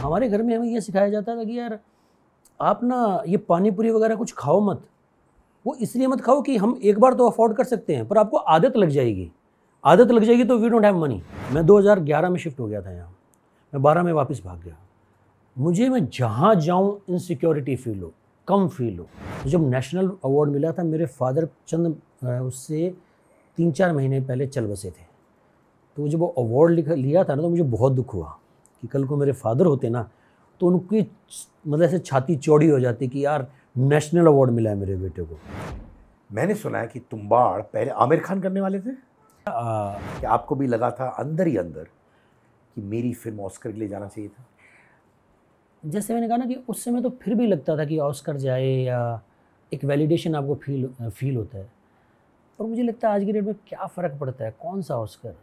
हमारे घर में हमें यह सिखाया जाता था कि यार आप ना ये पानी पूरी वगैरह कुछ खाओ मत वो इसलिए मत खाओ कि हम एक बार तो अफोर्ड कर सकते हैं पर आपको आदत लग जाएगी आदत लग जाएगी तो वी डोंट हैव मनी मैं 2011 में शिफ्ट हो गया था यहाँ मैं बारह में वापस भाग गया मुझे मैं जहाँ जाऊँ इनसिक्योरिटी फील हो कम फील हो जब नेशनल अवार्ड मिला था मेरे फादर चंद उससे तीन चार महीने पहले चल बसे थे तो जब वो अवार्ड लिया था ना तो मुझे बहुत दुख हुआ कि कल को मेरे फादर होते ना तो उनकी मतलब ऐसे छाती चौड़ी हो जाती कि यार नेशनल अवार्ड मिला है मेरे बेटे को मैंने सुना है कि तुम्बाड़ पहले आमिर खान करने वाले थे आ, कि आपको भी लगा था अंदर ही अंदर कि मेरी फिल्म ऑस्कर के लिए जाना चाहिए था जैसे मैंने कहा ना कि उस समय तो फिर भी लगता था कि ऑस्कर जाए या एक वैलिडेशन आपको फील फील होता है और मुझे लगता है आज की डेट में क्या फ़र्क पड़ता है कौन सा ऑस्कर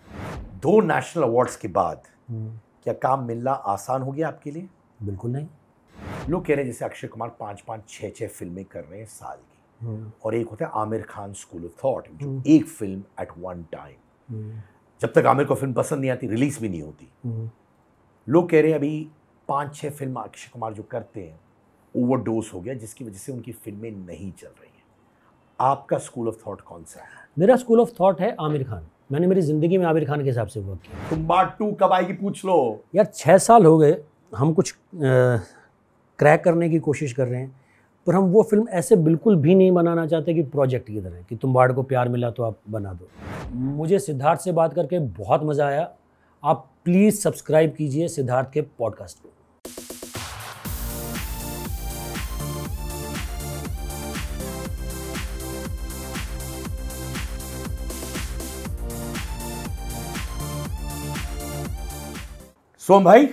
दो नेशनल अवार्ड्स के बाद हम्म। क्या काम मिलना आसान हो गया आपके लिए बिल्कुल नहीं लोग कह रहे हैं जैसे अक्षय कुमार पाँच पाँच छः छः फिल्में कर रहे हैं साल की हम्म। और एक होता है Aamir Khan school of thought जो हम्म। एक फिल्म एट वन टाइम जब तक आमिर को फिल्म पसंद नहीं आती रिलीज भी नहीं होती हम्म। लोग कह रहे हैं अभी पाँच छः फिल्म अक्षय कुमार जो करते हैं ओवरडोज हो गया जिसकी वजह से उनकी फिल्में नहीं चल रही हैं आपका स्कूल ऑफ थॉट कौन सा है मेरा स्कूल ऑफ थॉट है आमिर खान मैंने मेरी ज़िंदगी में आमिर खान के हिसाब से वर्क किया तुम बात टू कब आएगी पूछ लो यार छः साल हो गए हम कुछ क्रैक करने की कोशिश कर रहे हैं पर हम वो फिल्म ऐसे बिल्कुल भी नहीं बनाना चाहते कि प्रोजेक्ट की तरह कि तुम बाढ़ को प्यार मिला तो आप बना दो मुझे सिद्धार्थ से बात करके बहुत मज़ा आया आप प्लीज़ सब्सक्राइब कीजिए सिद्धार्थ के पॉडकास्ट को सोम भाई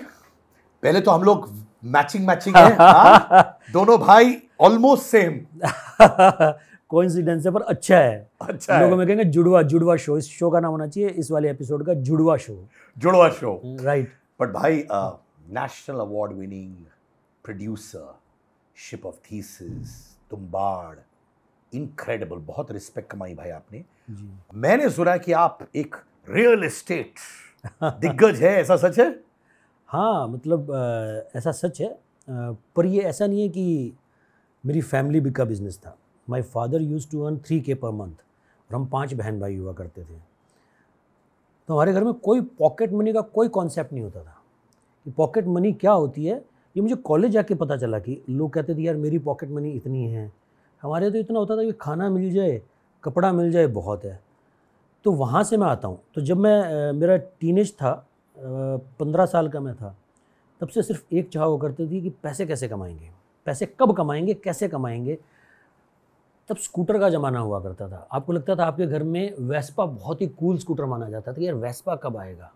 पहले तो हम लोग मैचिंग मैचिंग हैं हाँ, दोनों भाई ऑलमोस्ट सेम कोइंसिडेंस है पर अच्छा है अच्छा लोगों में कहेंगे जुड़वा जुड़वा शो इस शो का नाम होना चाहिए इस वाले एपिसोड का Judwaa show Judwaa show right but भाई national award winning producer Ship of Theseus Tumbbad incredible बहुत रिस्पेक्ट कमाई भाई आपने मैंने सुना कि आप एक रियल एस्टेट दिग्गज है ऐसा सच है हाँ मतलब आ, ऐसा सच है आ, पर ये ऐसा नहीं है कि मेरी फैमिली भी का बिज़नेस था my father use to earn three K per month और हम पाँच बहन भाई हुआ करते थे तो हमारे घर में कोई पॉकेट मनी का कोई कॉन्सेप्ट नहीं होता था कि पॉकेट मनी क्या होती है ये मुझे कॉलेज जाके पता चला कि लोग कहते थे यार मेरी पॉकेट मनी इतनी है हमारे तो इतना होता था कि खाना मिल जाए कपड़ा मिल जाए बहुत है तो वहाँ से मैं आता हूँ तो जब मैं मेरा टीनेज था पंद्रह साल का मैं था तब से सिर्फ एक चाह हुआ करती थी कि पैसे कैसे कमाएंगे पैसे कब कमाएंगे कैसे कमाएंगे तब स्कूटर का ज़माना हुआ करता था आपको लगता था आपके घर में वेस्पा बहुत ही कूल स्कूटर माना जाता था यार वेस्पा कब आएगा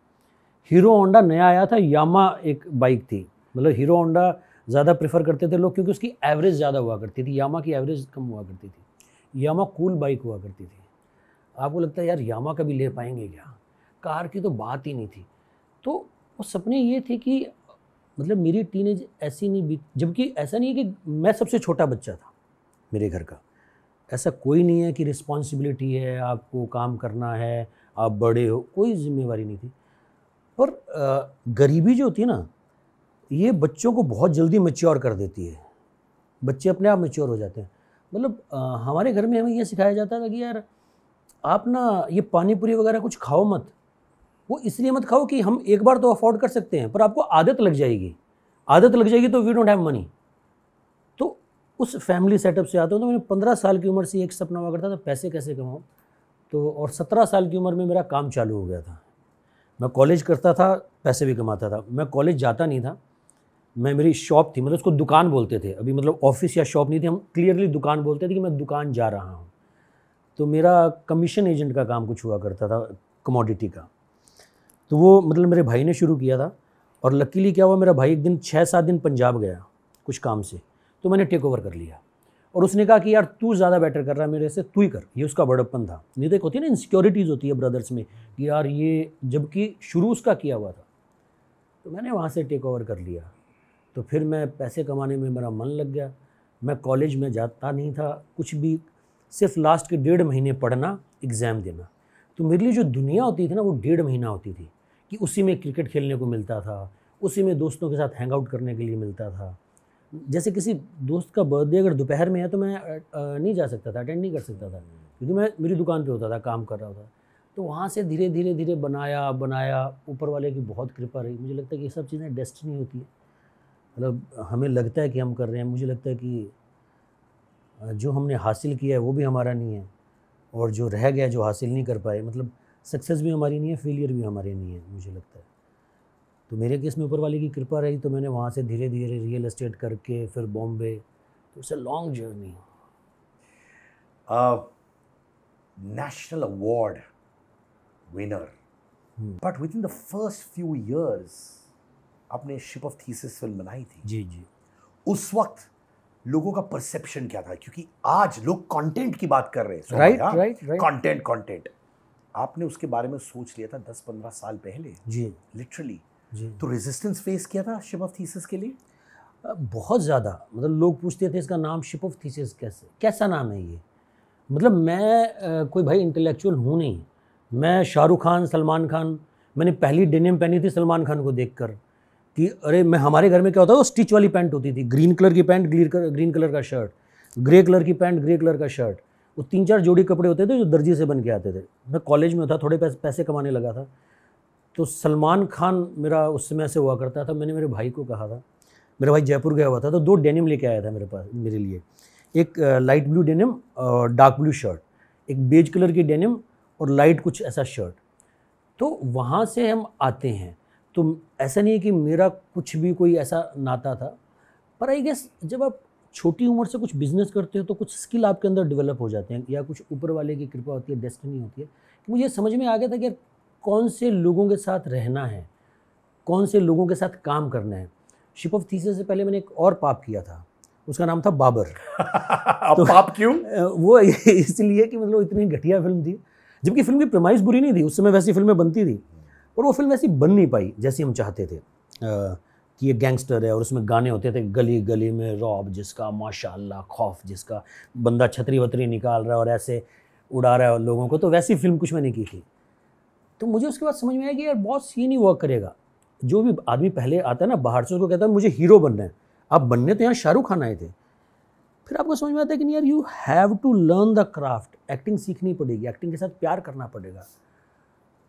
हीरो होंडा नया आया था यामा एक बाइक थी मतलब हीरो होंडा ज़्यादा प्रेफर करते थे लोग क्योंकि उसकी एवरेज ज़्यादा हुआ करती थी यामा की एवरेज कम हुआ करती थी यामा कूल बाइक हुआ करती थी आपको लगता है यार यामा कभी ले पाएंगे क्या कार की तो बात ही नहीं थी तो वो सपने ये थे कि मतलब मेरी टीन ऐसी नहीं बीत जबकि ऐसा नहीं है कि मैं सबसे छोटा बच्चा था मेरे घर का ऐसा कोई नहीं है कि रिस्पॉन्सिबिलिटी है आपको काम करना है आप बड़े हो कोई जिम्मेवारी नहीं थी पर गरीबी जो होती है ना ये बच्चों को बहुत जल्दी मेच्योर कर देती है बच्चे अपने आप मच्योर हो जाते हैं मतलब हमारे घर में हमें यह सिखाया जाता था कि यार आप ना ये पानीपुरी वगैरह कुछ खाओ मत वो इसलिए मत खाओ कि हम एक बार तो अफोर्ड कर सकते हैं पर आपको आदत लग जाएगी आदत लग जाएगी तो वी डोंट हैव मनी तो उस फैमिली सेटअप से आता हूँ तो मैंने पंद्रह साल की उम्र से एक सपना हुआ करता था पैसे कैसे कमाऊँ तो और सत्रह साल की उम्र में मेरा काम चालू हो गया था मैं कॉलेज करता था पैसे भी कमाता था मैं कॉलेज जाता नहीं था मैं मेरी शॉप थी मतलब उसको दुकान बोलते थे अभी मतलब ऑफिस या शॉप नहीं थी हम क्लियरली दुकान बोलते थे कि मैं दुकान जा रहा हूँ तो मेरा कमीशन एजेंट का काम कुछ हुआ करता था कमोडिटी का तो वो मतलब मेरे भाई ने शुरू किया था और लकीली क्या हुआ मेरा भाई एक दिन छः सात दिन पंजाब गया कुछ काम से तो मैंने टेक ओवर कर लिया और उसने कहा कि यार तू ज़्यादा बेटर कर रहा है मेरे से तू ही कर ये उसका बड़प्पन था नहीं तो होती है ना इनसिक्योरिटीज़ होती है ब्रदर्स में कि यार ये जबकि शुरू उसका किया हुआ था तो मैंने वहाँ से टेक ओवर कर लिया तो फिर मैं पैसे कमाने में मेरा मन लग गया मैं कॉलेज में जाता नहीं था कुछ भी सिर्फ लास्ट के डेढ़ महीने पढ़ना एग्ज़ाम देना तो मेरे लिए जो दुनिया होती थी ना वो डेढ़ महीना होती थी कि उसी में क्रिकेट खेलने को मिलता था उसी में दोस्तों के साथ हैंग आउट करने के लिए मिलता था जैसे किसी दोस्त का बर्थडे अगर दोपहर में है तो मैं नहीं जा सकता था अटेंड नहीं कर सकता था क्योंकि मैं मेरी दुकान पे होता था काम कर रहा था तो वहाँ से धीरे धीरे धीरे बनाया बनाया ऊपर वाले की बहुत कृपा रही मुझे लगता है कि ये सब चीज़ें डेस्टिनी होती है मतलब हमें लगता है कि हम कर रहे हैं मुझे लगता है कि जो हमने हासिल किया है वो भी हमारा नहीं है और जो रह गया जो हासिल नहीं कर पाए मतलब सक्सेस भी हमारी नहीं है फेलियर भी हमारे नहीं है मुझे लगता है तो मेरे केस में ऊपर वाले की कृपा रही तो मैंने वहाँ से धीरे धीरे रियल इस्टेट करके फिर बॉम्बे तो it's a long journey national award winner but within the first few years आपने शिप ऑफ थीसिस फिल्म बनाई थी जी जी उस वक्त लोगों का परसेप्शन क्या था क्योंकि आज लोग कंटेंट की बात कर रहे हैं राइट राइट कंटेंट कंटेंट आपने उसके बारे में सोच लिया था दस पंद्रह साल पहले जी लिटरली जी तो रेजिस्टेंस फेस किया था शिप ऑफ थीसिस के लिए बहुत ज़्यादा मतलब लोग पूछते थे इसका नाम शिप ऑफ थीसिस कैसे कैसा नाम है ये मतलब मैं कोई भाई इंटेलेक्चुअल हूँ नहीं मैं शाहरुख खान सलमान खान मैंने पहली डेनिम पहनी थी सलमान खान को कर कि अरे मैं हमारे घर में क्या होता है वो स्टिच वाली पैंट होती थी ग्रीन कलर की पैंट ग्रीन कलर का शर्ट ग्रे कलर की पैंट ग्रे कलर का शर्ट वो तीन चार जोड़ी कपड़े होते थे जो दर्जी से बन के आते थे मैं कॉलेज में था थोड़े पैसे पैसे कमाने लगा था तो सलमान खान मेरा उस समय ऐसे हुआ करता था मैंने मेरे भाई को कहा था मेरा भाई जयपुर गया हुआ था तो दो डेनिम लेके आया था मेरे पास मेरे लिए एक लाइट ब्लू डेनिम और डार्क ब्लू शर्ट एक बेज कलर की डेनिम और लाइट कुछ ऐसा शर्ट तो वहाँ से हम आते हैं तो ऐसा नहीं है कि मेरा कुछ भी कोई ऐसा नाता था पर आई गेस जब आप छोटी उम्र से कुछ बिजनेस करते हो तो कुछ स्किल आपके अंदर डेवलप हो जाते हैं या कुछ ऊपर वाले की कृपा होती है डेस्टिनी होती है कि मुझे समझ में आ गया था कि कौन से लोगों के साथ रहना है कौन से लोगों के साथ काम करना है शिप ऑफ थीसिस से पहले मैंने एक और पाप किया था उसका नाम था बाबर तो पाप क्यों वो इसलिए कि मतलब इतनी घटिया फिल्म थी जबकि फिल्म की प्रमाइस बुरी नहीं थी उस समय वैसी फिल्में बनती थी और वो फिल्म वैसी बन नहीं पाई जैसी हम चाहते थे कि ये गैंगस्टर है और उसमें गाने होते थे गली गली में रॉब जिसका माशाल्लाह खौफ जिसका बंदा छतरी वतरी निकाल रहा है और ऐसे उड़ा रहा है लोगों को तो वैसी फिल्म कुछ मैंने की थी तो मुझे उसके बाद समझ में आया कि यार बहुत सीन ही वर्क करेगा जो भी आदमी पहले आता है ना बाहर से उसको कहता है मुझे हीरो बनना है आप बनने तो यहाँ शाहरुख खान आए थे फिर आपको समझ में आता है कि नहीं यार you have to learn the craft acting सीखनी पड़ेगी एक्टिंग के साथ प्यार करना पड़ेगा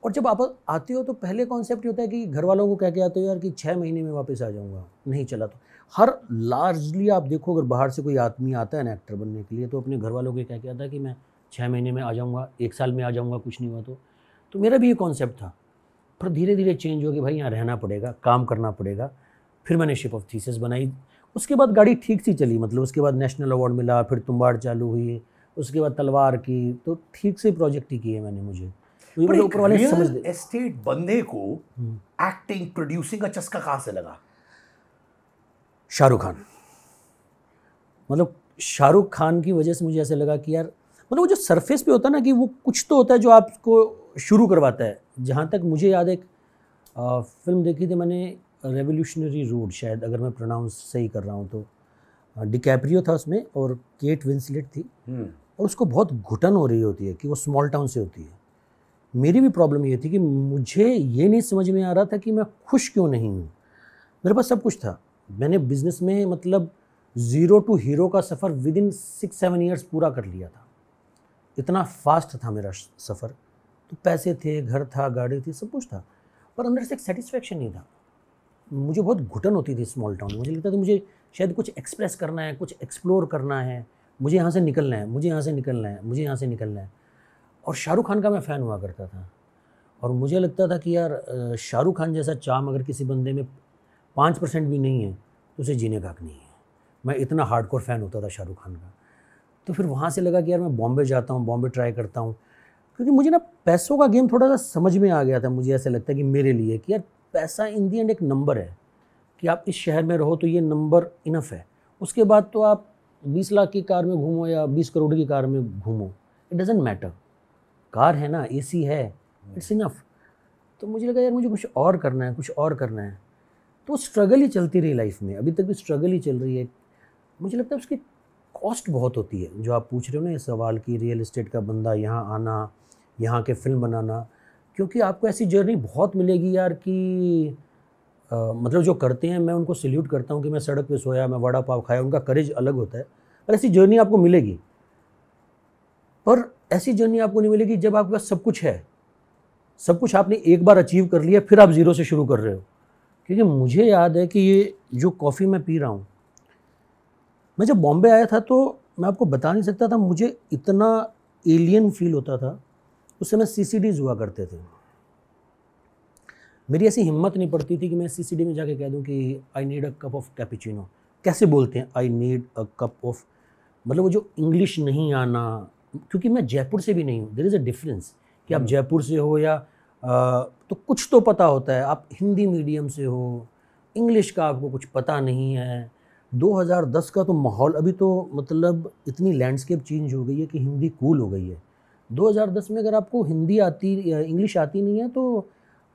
और जब आप आते हो तो पहले कॉन्सेप्ट होता है कि घर वालों को कह के आते हो यार कि छः महीने में वापस आ जाऊँगा नहीं चला तो हर लार्जली आप देखो अगर बाहर से कोई आदमी आता है ना एक्टर बनने के लिए तो अपने घर वालों को कह के आता है कि मैं छः महीने में आ जाऊँगा एक साल में आ जाऊँगा कुछ नहीं हुआ तो तो मेरा भी ये कॉन्सेप्ट था पर धीरे धीरे चेंज हो गया भाई यहाँ रहना पड़ेगा काम करना पड़ेगा फिर मैंने शिप ऑफ थीसिस बनाई उसके बाद गाड़ी ठीक सी चली मतलब उसके बाद नेशनल अवार्ड मिला फिर तुम्बाड़ चालू हुई उसके बाद तलवार की तो ठीक से प्रोजेक्ट ही किए मैंने मुझे ऊपर वाले समझ दे एस्टेट बंदे को एक्टिंग हम्म। प्रोड्यूसिंग का चस्का कहाँ से लगा शाहरुख खान मतलब शाहरुख खान की वजह से मुझे ऐसा लगा कि यार मतलब वो जो सरफेस पे होता है ना कि वो कुछ तो होता है जो आपको शुरू करवाता है जहाँ तक मुझे याद एक आ, फिल्म देखी थी मैंने रेवोल्यूशनरी रोड शायद अगर मैं प्रोनाउंस सही कर रहा हूँ तो डिकैप्रियो था उसमें और केट विंसलेट थी हम्म। और उसको बहुत घुटन हो रही होती है कि वो स्मॉल टाउन से होती है मेरी भी प्रॉब्लम ये थी कि मुझे ये नहीं समझ में आ रहा था कि मैं खुश क्यों नहीं हूँ मेरे पास सब कुछ था मैंने बिजनेस में मतलब ज़ीरो टू हीरो का सफ़र within six seven years पूरा कर लिया था इतना फास्ट था मेरा सफ़र तो पैसे थे घर था गाड़ी थी सब कुछ था पर अंदर से एक सेटिस्फेक्शन नहीं था मुझे बहुत घुटन होती थी स्मॉल टाउन में मुझे लगता था मुझे शायद कुछ एक्सप्रेस करना है कुछ एक्सप्लोर करना है मुझे यहाँ से निकलना है मुझे यहाँ से निकलना है मुझे यहाँ से निकलना है और शाहरुख खान का मैं फ़ैन हुआ करता था और मुझे लगता था कि यार शाहरुख खान जैसा चाम अगर किसी बंदे में पाँच परसेंट भी नहीं है तो उसे जीने का हक नहीं है मैं इतना हार्डकोर फ़ैन होता था शाहरुख खान का तो फिर वहाँ से लगा कि यार मैं बॉम्बे जाता हूँ बॉम्बे ट्राई करता हूँ क्योंकि मुझे ना पैसों का गेम थोड़ा सा समझ में आ गया था मुझे ऐसा लगता है कि मेरे लिए कि यार पैसा इन दी एंड एक नंबर है कि आप इस शहर में रहो तो ये नंबर इनफ है उसके बाद तो आप बीस लाख की कार में घूमो या बीस करोड़ की कार में घूमो इट डजेंट मैटर कार है ना ए सी है इट्स इनफ तो मुझे लगा यार मुझे कुछ और करना है कुछ और करना है तो स्ट्रगल ही चलती रही लाइफ में अभी तक भी स्ट्रगल ही चल रही है मुझे लगता है उसकी कॉस्ट बहुत होती है जो आप पूछ रहे हो ना ये सवाल कि रियल इस्टेट का बंदा यहाँ आना यहाँ के फिल्म बनाना क्योंकि आपको ऐसी जर्नी बहुत मिलेगी यार कि मतलब जो करते हैं मैं उनको सल्यूट करता हूँ कि मैं सड़क पे सोया मैं वड़ा पाव खाया उनका करेज अलग होता है पर ऐसी जर्नी आपको मिलेगी और ऐसी जर्नी आपको नहीं मिलेगी जब आपके पास सब कुछ है सब कुछ आपने एक बार अचीव कर लिया फिर आप ज़ीरो से शुरू कर रहे हो क्योंकि मुझे याद है कि ये जो कॉफ़ी मैं पी रहा हूँ मैं जब बॉम्बे आया था तो मैं आपको बता नहीं सकता था मुझे इतना एलियन फील होता था उस समय सी हुआ करते थे मेरी ऐसी हिम्मत नहीं पड़ती थी कि मैं सी में जाके कह दूँ कि I need a cup of cappuccino कैसे बोलते हैं I need a cup of मतलब वो जो इंग्लिश नहीं आना क्योंकि मैं जयपुर से भी नहीं हूँ देर इज़ अ डिफरेंस कि आप hmm. जयपुर से हो या आ, तो कुछ तो पता होता है आप हिंदी मीडियम से हो इंग्लिश का आपको कुछ पता नहीं है 2010 का तो माहौल अभी तो मतलब इतनी लैंडस्केप चेंज हो गई है कि हिंदी कूल हो गई है 2010 में अगर आपको हिंदी आती इंग्लिश आती नहीं है तो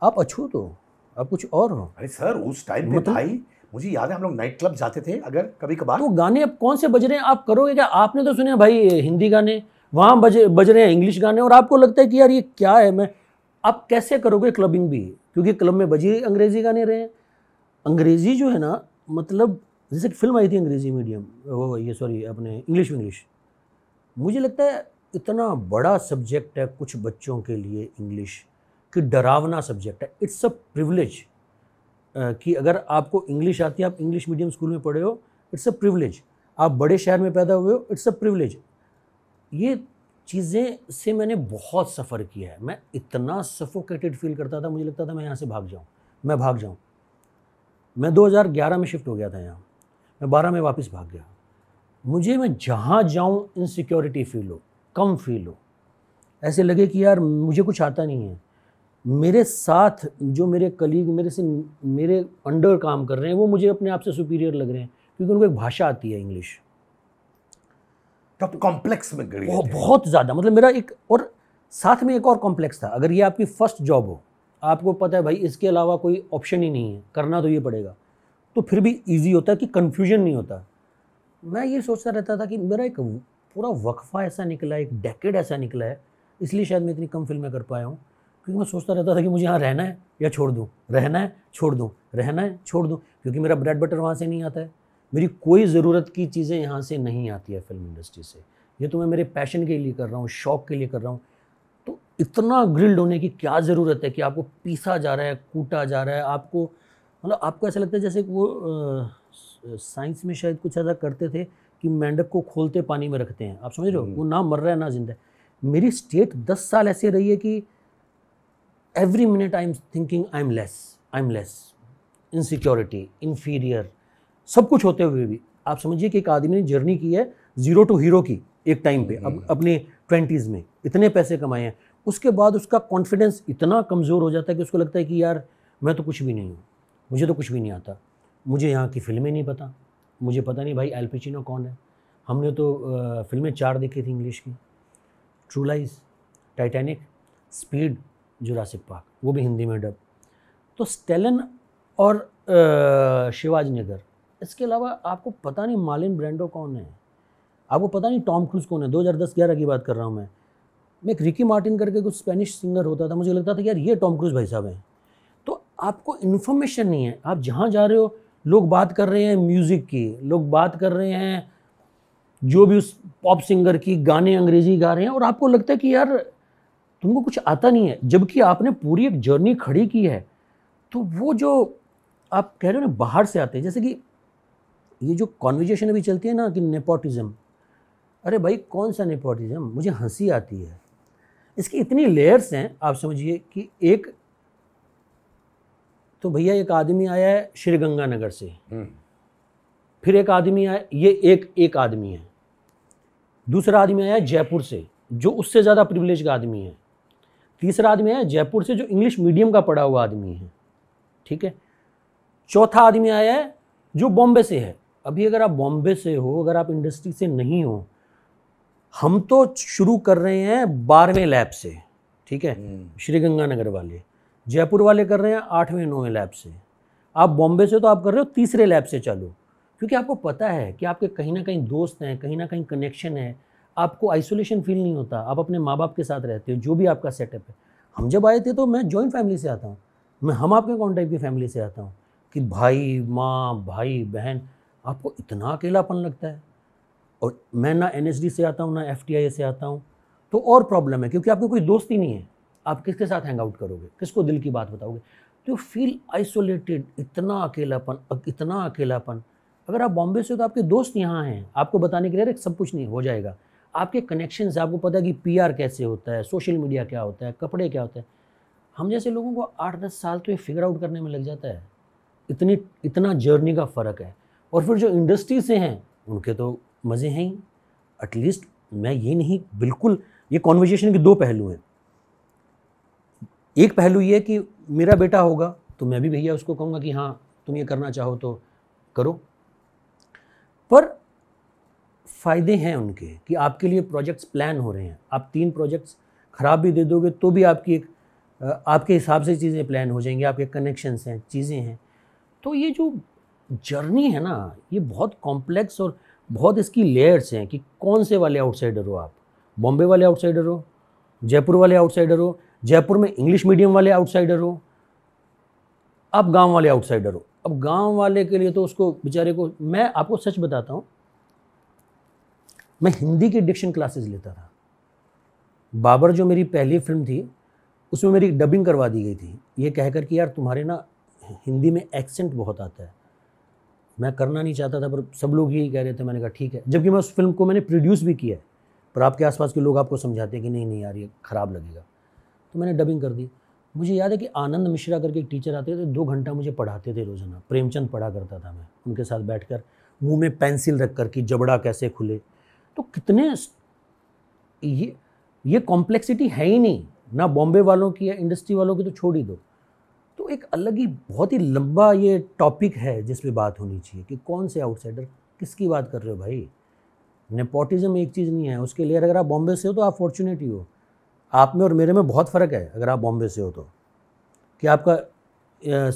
आप अछूत हो आप कुछ और हो अरे सर उस टाइम पे मतलब, भाई मुझे याद है हम लोग नाइट क्लब जाते थे अगर कभी कभार तो गाने अब कौन से बज रहे हैं आप करोगे क्या आपने तो सुने भाई हिंदी गाने वहाँ बज बज रहे हैं इंग्लिश गाने और आपको लगता है कि यार ये क्या है मैं आप कैसे करोगे क्लबिंग भी क्योंकि क्लब में बजी अंग्रेज़ी गाने रहे हैं अंग्रेज़ी जो है ना मतलब जैसे फिल्म आई थी अंग्रेज़ी मीडियम वो ये सॉरी अपने इंग्लिश इंग्लिश मुझे लगता है इतना बड़ा सब्जेक्ट है कुछ बच्चों के लिए इंग्लिश कि डरावना सब्जेक्ट है इट्स अ प्रिविलेज कि अगर आपको इंग्लिश आती है आप इंग्लिश मीडियम स्कूल में पढ़े हो इट्स अ प्रिविलेज आप बड़े शहर में पैदा हुए हो इट्स अ प्रिविलेज ये चीज़ें से मैंने बहुत सफ़र किया है मैं इतना सफोकेटेड फील करता था मुझे लगता था मैं यहाँ से भाग जाऊँ मैं भाग जाऊँ मैं 2011 में शिफ्ट हो गया था यहाँ मैं 12 में वापस भाग गया मुझे मैं जहाँ जाऊँ इनसिक्योरिटी फील हो कम फील हो ऐसे लगे कि यार मुझे कुछ आता नहीं है मेरे साथ जो मेरे कलीग मेरे से मेरे अंडर काम कर रहे हैं वो मुझे अपने आप से सुपीरियर लग रहे हैं क्योंकि उनको एक भाषा आती है इंग्लिश कॉम्प्लेक्स में गई बहुत, बहुत ज़्यादा मतलब मेरा एक और साथ में एक और कॉम्प्लेक्स था अगर ये आपकी फ़र्स्ट जॉब हो आपको पता है भाई इसके अलावा कोई ऑप्शन ही नहीं है करना तो ये पड़ेगा तो फिर भी ईजी होता है कि कन्फ्यूजन नहीं होता मैं ये सोचता रहता था कि मेरा एक पूरा वक्फा ऐसा निकला है एक डेकेड ऐसा निकला है इसलिए शायद मैं इतनी कम फिल्में कर पाया हूँ क्योंकि मैं सोचता रहता था कि मुझे यहाँ रहना है या छोड़ दूँ रहना है छोड़ दूँ रहना है छोड़ दूँ क्योंकि मेरा ब्रेड बटर वहाँ से नहीं आता है मेरी कोई ज़रूरत की चीज़ें यहाँ से नहीं आती है फिल्म इंडस्ट्री से ये तो मैं मेरे पैशन के लिए कर रहा हूँ शौक के लिए कर रहा हूँ तो इतना ग्रिल्ड होने की क्या ज़रूरत है कि आपको पीसा जा रहा है कूटा जा रहा है आपको मतलब आपको ऐसा लगता है जैसे वो साइंस में शायद कुछ ऐसा करते थे कि मेंढक को खोलते पानी में रखते हैं आप समझ रहे हो हम्म। वो ना मर रहा है ना जिंदा मेरी स्टेट दस साल ऐसे रही है कि every minute I am thinking I am less I am less insecurity inferior सब कुछ होते हुए भी आप समझिए कि एक आदमी ने जर्नी की है ज़ीरो टू हीरो की एक टाइम पे अब हम्म। अपने ट्वेंटीज़ में इतने पैसे कमाए हैं उसके बाद उसका कॉन्फिडेंस इतना कमज़ोर हो जाता है कि उसको लगता है कि यार मैं तो कुछ भी नहीं हूँ मुझे तो कुछ भी नहीं आता मुझे यहाँ की फ़िल्में नहीं पता मुझे पता नहीं भाई एलपेचिनो कौन है हमने तो आ, फिल्में चार देखी थी इंग्लिश की True Lies Titanic Speed Jurassic Park वो भी हिंदी में डब तो स्टेलन और शिवाज नगर इसके अलावा आपको पता नहीं मालिन ब्रांडो कौन है आपको पता नहीं टॉम क्रूज कौन है दस ग्यारह की बात कर रहा हूँ मैं मैं एक रिकी मार्टिन करके कुछ स्पेनिश सिंगर होता था मुझे लगता था यार ये टॉम क्रूज भाई साहब हैं तो आपको इन्फॉर्मेशन नहीं है आप जहाँ जा रहे हो लोग बात कर रहे हैं म्यूज़िक की लोग बात कर रहे हैं जो भी उस पॉप सिंगर की गाने अंग्रेजी गा रहे हैं और आपको लगता है कि यार तुमको कुछ आता नहीं है जबकि आपने पूरी एक जर्नी खड़ी की है तो वो जो आप कह रहे हो ना बाहर से आते हैं जैसे कि ये जो कॉन्वर्जेशन अभी चलती है ना कि नेपोटिज्म अरे भाई कौन सा नेपोटिज्म मुझे हंसी आती है इसकी इतनी लेयर्स हैं आप समझिए कि एक तो भैया एक आदमी आया है श्रीगंगानगर से हम्म। फिर एक आदमी आया ये एक एक आदमी है दूसरा आदमी आया जयपुर से जो उससे ज़्यादा प्रिविलेज का आदमी है तीसरा आदमी आया जयपुर से जो इंग्लिश मीडियम का पढ़ा हुआ आदमी है ठीक है चौथा आदमी आया है जो बॉम्बे से है अभी अगर आप बॉम्बे से हो अगर आप इंडस्ट्री से नहीं हो हम तो शुरू कर रहे हैं बारहवें लैब से ठीक है हम्म। श्री गंगानगर वाले जयपुर वाले कर रहे हैं आठवें नौवें लैब से आप बॉम्बे से तो आप कर रहे हो तीसरे लैब से चालू क्योंकि आपको पता है कि आपके कहीं ना कहीं दोस्त हैं कहीं ना कहीं कनेक्शन है आपको आइसोलेशन फील नहीं होता आप अपने माँ बाप के साथ रहते हो जो भी आपका सेटअप है हम जब आए थे तो मैं जॉइंट फैमिली से आता हूँ मैं हम आपके कॉन्टैक्ट की फैमिली से आता हूँ कि भाई माँ भाई बहन आपको इतना अकेलापन लगता है और मैं ना एन से आता हूँ ना एफ से आता हूँ तो और प्रॉब्लम है क्योंकि आपको कोई दोस्त ही नहीं है आप किसके साथ हैंग आउट करोगे किसको दिल की बात बताओगे तो फील आइसोलेटेड इतना अकेलापन इतना अकेलापन अगर आप बॉम्बे से हो तो आपके दोस्त यहाँ हैं आपको बताने के लिए सब कुछ नहीं हो जाएगा आपके कनेक्शन से आपको पता है कि पीआर कैसे होता है सोशल मीडिया क्या होता है कपड़े क्या होते हैं हम जैसे लोगों को आठ दस साल तो ये फिगर आउट करने में लग जाता है इतनी इतना जर्नी का फ़र्क है और फिर जो इंडस्ट्री से हैं उनके तो मज़े हैं ही एटलीस्ट मैं ये नहीं बिल्कुल ये कॉन्वर्जेशन के दो पहलू हैं एक पहलू ये कि मेरा बेटा होगा तो मैं भी भैया उसको कहूँगा कि हाँ तुम ये करना चाहो तो करो पर फ़ायदे हैं उनके कि आपके लिए प्रोजेक्ट्स प्लान हो रहे हैं आप तीन प्रोजेक्ट्स ख़राब भी दे दोगे तो भी आपकी एक आपके हिसाब से चीज़ें प्लान हो जाएंगी आपके कनेक्शंस हैं चीज़ें हैं तो ये जो जर्नी है ना ये बहुत कॉम्प्लेक्स और बहुत इसकी लेयर्स हैं कि कौन से वाले आउटसाइडर हो आप बॉम्बे वाले आउटसाइडर हो जयपुर वाले आउटसाइडर हो जयपुर में इंग्लिश मीडियम वाले आउटसाइडर हो आप गांव वाले आउटसाइडर हो अब गांव वाले के लिए तो उसको बेचारे को मैं आपको सच बताता हूँ मैं हिंदी की डिक्शन क्लासेस लेता था बाबर जो मेरी पहली फिल्म थी उसमें मेरी डबिंग करवा दी गई थी ये कहकर कि यार तुम्हारे ना हिंदी में एक्सेंट बहुत आता है मैं करना नहीं चाहता था पर सब लोग यही कह रहे थे मैंने कहा ठीक है जबकि मैं उस फिल्म को मैंने प्रोड्यूस भी किया है पर आपके आसपास के लोग आपको समझाते हैं कि नहीं नहीं यार ये ख़राब लगेगा तो मैंने डबिंग कर दी मुझे याद है कि आनंद मिश्रा करके एक टीचर आते थे दो घंटा मुझे पढ़ाते थे रोज़ाना प्रेमचंद पढ़ा करता था मैं उनके साथ बैठ कर मुँह में पेंसिल रख कर कि जबड़ा कैसे खुले तो कितने ये ये कॉम्प्लेक्सिटी है ही नहीं ना बॉम्बे वालों की या इंडस्ट्री वालों की तो छोड़ ही दो तो एक अलग ही बहुत ही लंबा ये टॉपिक है जिस पे बात होनी चाहिए कि कौन से आउटसाइडर किसकी बात कर रहे हो भाई नेपोटिज़म एक चीज़ नहीं है उसके लिए अगर आप बॉम्बे से हो तो आप फॉर्चुनेट ही हो आप में और मेरे में बहुत फ़र्क है अगर आप बॉम्बे से हो तो कि आपका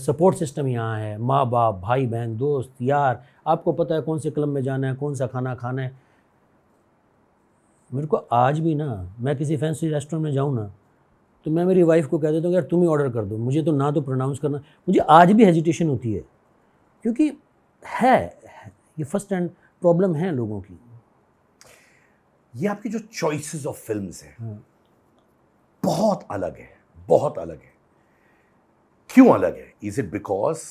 सपोर्ट सिस्टम यहाँ है माँ बाप भाई बहन दोस्त यार आपको पता है कौन से क्लब में जाना है कौन सा खाना खाना है मेरे को आज भी ना मैं किसी फैंसी रेस्टोरेंट में जाऊँ ना तो मैं मेरी वाइफ को कह देता हूँ यार तुम ही ऑर्डर कर दो मुझे तो ना तो प्रोनाउंस करना मुझे आज भी हेजिटेशन होती है क्योंकि है ये फर्स्ट हैंड प्रॉब्लम है लोगों की ये आपकी जो चॉइसेस ऑफ फिल्म्स है बहुत अलग है बहुत अलग है क्यों अलग है इज इट बिकॉज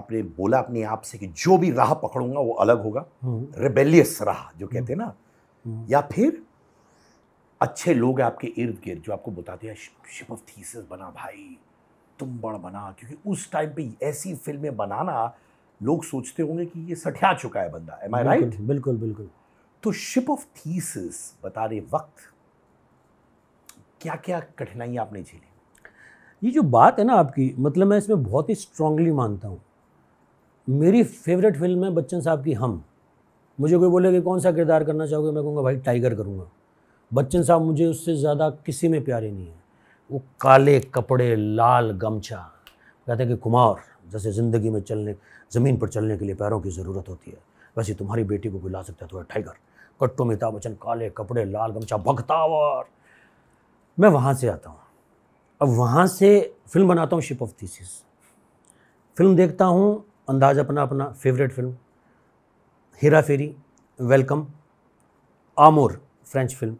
आपने बोला अपने आप से कि जो भी राह पकड़ूंगा वो अलग होगा रेबेलियस हाँ। राह जो कहते हैं हाँ। ना हाँ। या फिर अच्छे लोग हैं आपके इर्द गिर्द जो आपको बताते हैं शिप ऑफ थीसिस बना भाई तुम बड़ बना क्योंकि उस टाइम पे ऐसी फिल्में बनाना लोग सोचते होंगे कि ये सठिया चुका है बंदा एम आई राइट बिल्कुल बिल्कुल तो शिप ऑफ थीसिस रहे वक्त क्या क्या कठिनाइयाँ आपने झेली ये जो बात है ना आपकी मतलब मैं इसमें बहुत ही स्ट्रांगली मानता हूँ मेरी फेवरेट फिल्म है बच्चन साहब की हम मुझे कोई बोलेगा कौन सा किरदार करना चाहोगे मैं कहूँगा भाई टाइगर करूँगा बच्चन साहब मुझे उससे ज़्यादा किसी में प्यारे नहीं है वो काले कपड़े लाल गमछा कहते हैं कि कुमार जैसे ज़िंदगी में चलने ज़मीन पर चलने के लिए पैरों की ज़रूरत होती है वैसे तुम्हारी बेटी को भी ला सकता है तो टाइगर कट्टो मिता बच्चन काले कपड़े लाल गमछा भगतावर मैं वहाँ से आता हूँ अब वहाँ से फिल्म बनाता हूँ शिप ऑफ थीसिस फिल्म देखता हूँ Andaz Apna Apna favourite film Hera Pheri Welcome Amour French film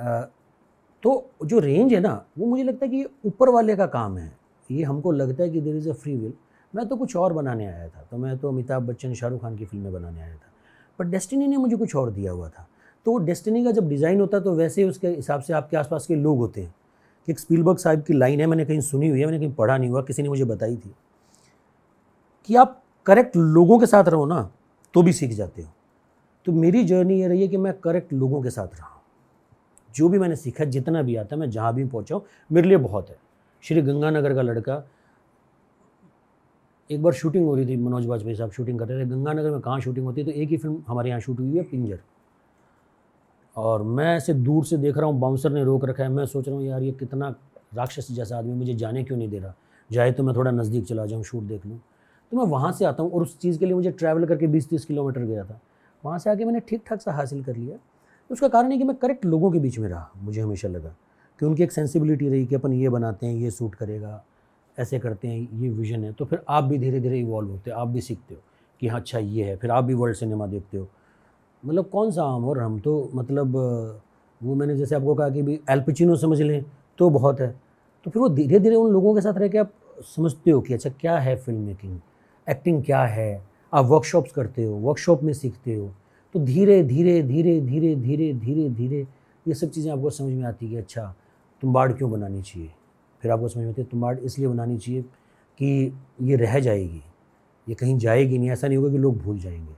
तो जो रेंज है ना वो मुझे लगता है कि ऊपर वाले का काम है ये हमको लगता है कि there is a free will मैं तो कुछ और बनाने आया था तो मैं तो अमिताभ बच्चन शाहरुख खान की फिल्में बनाने आया था पर डेस्टिनी ने मुझे कुछ और दिया हुआ था तो डेस्टिनी का जब डिज़ाइन होता तो वैसे ही उसके हिसाब से आपके आसपास के लोग होते हैं कि एक स्पीलबर्ग साहब की लाइन है मैंने कहीं सुनी हुई है मैंने कहीं पढ़ा नहीं हुआ किसी ने मुझे बताई थी कि आप करेक्ट लोगों के साथ रहो ना तो भी सीख जाते हो तो मेरी जर्नी ये रही है कि मैं करेक्ट लोगों के साथ रहा जो भी मैंने सीखा जितना भी आता मैं जहाँ भी पहुँचाऊँ मेरे लिए बहुत है श्री गंगानगर का लड़का एक बार शूटिंग हो रही थी मनोज वाजपेयी साहब शूटिंग करते थे गंगानगर में कहाँ शूटिंग होती है तो एक ही फिल्म हमारे यहाँ शूट हुई है पिंजर और मैं ऐसे दूर से देख रहा हूँ बाउंसर ने रोक रखा है मैं सोच रहा हूँ यार ये कितना राक्षस जैसा आदमी मुझे जाने क्यों नहीं दे रहा जाए तो मैं थोड़ा नज़दीक चला जाऊँ शूट देख लूँ तो मैं वहाँ से आता हूँ और उस चीज़ के लिए मुझे ट्रैवल करके बीस तीस किलोमीटर गया था वहाँ से आके मैंने ठीक ठाक सा हासिल कर लिया उसका कारण है कि मैं करेक्ट लोगों के बीच में रहा मुझे हमेशा लगा कि उनकी एक सेंसिबिलिटी रही कि अपन ये बनाते हैं ये सूट करेगा ऐसे करते हैं ये विजन है तो फिर आप भी धीरे धीरे इवॉल्व होते हो आप भी सीखते हो कि हाँ अच्छा ये है फिर आप भी वर्ल्ड सिनेमा देखते हो मतलब कौन सा आम और हम तो मतलब वो मैंने जैसे आपको कहा कि भी एल्पचिनो समझ लें तो बहुत है तो फिर वो धीरे धीरे उन लोगों के साथ रह के आप समझते हो कि अच्छा क्या है फिल्म मेकिंग एक्टिंग क्या है आप वर्कशॉप्स करते हो वर्कशॉप में सीखते हो तो धीरे धीरे धीरे धीरे धीरे धीरे धीरे ये सब चीज़ें आपको समझ में आती कि अच्छा तुम बाढ़ क्यों बनानी चाहिए फिर आपको समझ में आती है तुम बाढ़ इसलिए बनानी चाहिए कि ये रह जाएगी ये कहीं जाएगी नहीं ऐसा नहीं होगा कि लोग भूल जाएंगे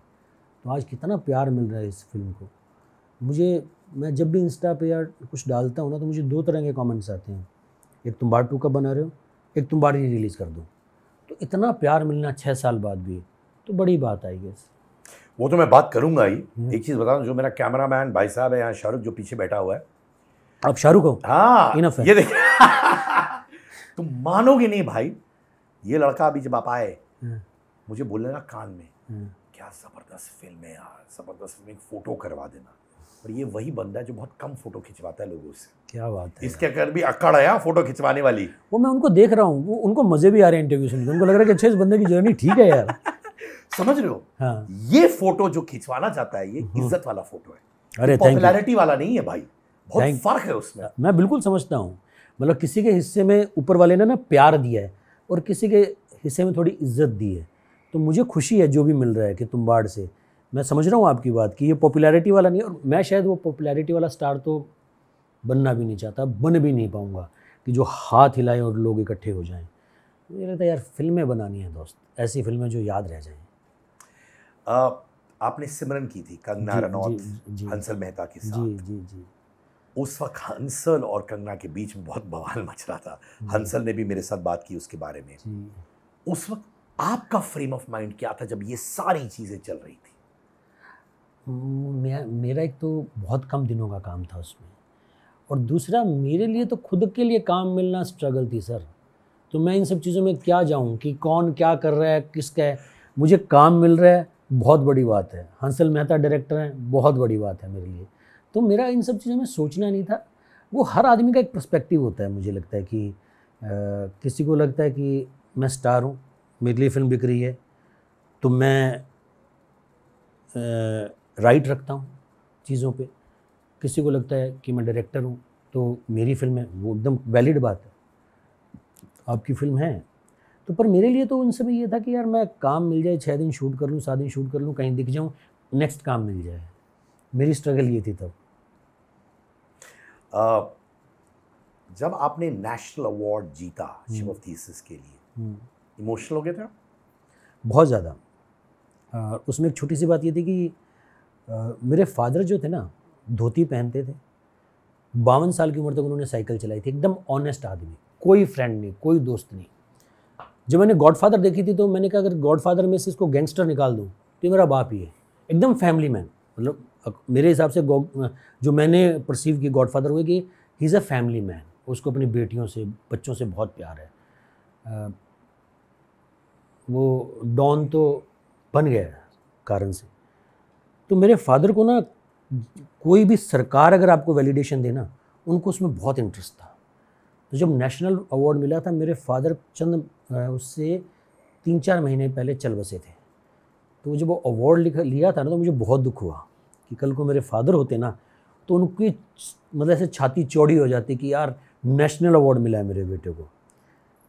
तो आज कितना प्यार मिल रहा है इस फिल्म को मुझे मैं जब भी इंस्टा पे या कुछ डालता हूँ ना तो मुझे दो तरह के कमेंट्स आते हैं एक तुम बाढ़ टू का बना रहे हो एक तुम बाढ़ ही रिलीज़ कर दो तो इतना प्यार मिलना छः साल बाद भी तो बड़ी बात आई गेस वो तो मैं बात करूंगा ही हम्म। एक चीज़ बता जो मेरा कैमरा मैन भाई साहब है यहाँ शाहरुख जो पीछे बैठा हुआ है आप शाहरुख हाँ ये देख तुम मानोगे नहीं भाई ये लड़का अभी जब आप आए हम्म। मुझे बोल ना कान में हम्म। क्या ज़बरदस्त फिल्म है यार ज़बरदस्त फिल्म एक फ़ोटो करवा देना और ये वही बंदा है जो बहुत कम फोटो खिंचवाता है लोगों से क्या बात है इसके अगर भी अकड़ आया फोटो खिंचवाने वाली वो मैं उनको देख रहा हूँ उनको मज़े भी आ रहे हैं इंटरव्यू सुनकर उनको लग रहा है कि अच्छा इस बंदे की जर्नी ठीक है यार समझ रहे हो हाँ। ये फोटो जो खिंचवाना चाहता है ये हम्म। इज्जत वाला फोटो है अरे पॉपुलैरिटी वाला नहीं है भाई बहुत फर्क है उसमें मैं बिल्कुल समझता हूँ मतलब किसी के हिस्से में ऊपर वाले ने ना प्यार दिया है और किसी के हिस्से में थोड़ी इज्जत दी है तो मुझे खुशी है जो भी मिल रहा है कि तुम बाढ़ से मैं समझ रहा हूँ आपकी बात कि ये पॉपुलैरिटी वाला नहीं और मैं शायद वो पॉपुलैरिटी वाला स्टार तो बनना भी नहीं चाहता बन भी नहीं पाऊँगा कि जो हाथ हिलाएं और लोग इकट्ठे हो जाएं मुझे लगता है यार फिल्में बनानी है दोस्त ऐसी फिल्में जो याद रह जाएँ आपने सिमरन की थी कंगना रनौत हंसल मेहता के साथ जी, जी, जी. उस वक्त हंसल और कंगना के बीच में बहुत बवाल मच रहा था हंसल ने भी मेरे साथ बात की उसके बारे में उस वक्त आपका फ्रेम ऑफ माइंड क्या था जब ये सारी चीज़ें चल रही थी मेरा एक तो बहुत कम दिनों का काम था उसमें और दूसरा मेरे लिए तो खुद के लिए काम मिलना स्ट्रगल थी सर तो मैं इन सब चीज़ों में क्या जाऊँ कि कौन क्या कर रहा है किसका है मुझे काम मिल रहा है बहुत बड़ी बात है हंसल मेहता डायरेक्टर हैं बहुत बड़ी बात है मेरे लिए तो मेरा इन सब चीज़ों में सोचना नहीं था वो हर आदमी का एक पर्सपेक्टिव होता है मुझे लगता है कि आ, किसी को लगता है कि मैं स्टार हूँ मेरे लिए फिल्म बिक रही है तो मैं राइट रखता हूँ चीज़ों पे किसी को लगता है कि मैं डायरेक्टर हूँ तो मेरी फिल्म है वो एकदम वैलिड बात है आपकी फिल्म है तो पर मेरे लिए तो उन समय ये था कि यार मैं काम मिल जाए छः दिन शूट कर लूँ सात दिन शूट कर लूँ कहीं दिख जाऊँ नेक्स्ट काम मिल जाए मेरी स्ट्रगल ये थी तब uh, जब आपने नेशनल अवार्ड जीता हम्म। शिव थीसिस के लिए इमोशनल हम्म। हो गया था बहुत ज़्यादा uh, उसमें एक छोटी सी बात ये थी कि uh, मेरे फादर जो थे ना धोती पहनते थे बावन साल की उम्र तक उन्होंने साइकिल चलाई थी एकदम ऑनेस्ट आदमी कोई फ्रेंड नहीं कोई दोस्त नहीं जब मैंने गॉडफादर देखी थी तो मैंने कहा अगर गॉडफादर में से इसको गैंगस्टर निकाल दूँ तो ये मेरा बाप ही है एकदम फैमिली मैन मतलब मेरे हिसाब से जो मैंने परसीव की गॉडफादर हुए कि he is a family man उसको अपनी बेटियों से बच्चों से बहुत प्यार है वो डॉन तो बन गया कारण से तो मेरे फादर को ना कोई भी सरकार अगर आपको वैलिडेशन देना उनको उसमें बहुत इंटरेस्ट था तो जब नेशनल अवार्ड मिला था मेरे फादर चंद उससे तीन चार महीने पहले चल बसे थे तो जब वो अवार्ड लिख लिया था ना तो मुझे बहुत दुख हुआ कि कल को मेरे फादर होते ना तो उनकी मतलब ऐसे छाती चौड़ी हो जाती कि यार नेशनल अवार्ड मिला है मेरे बेटे को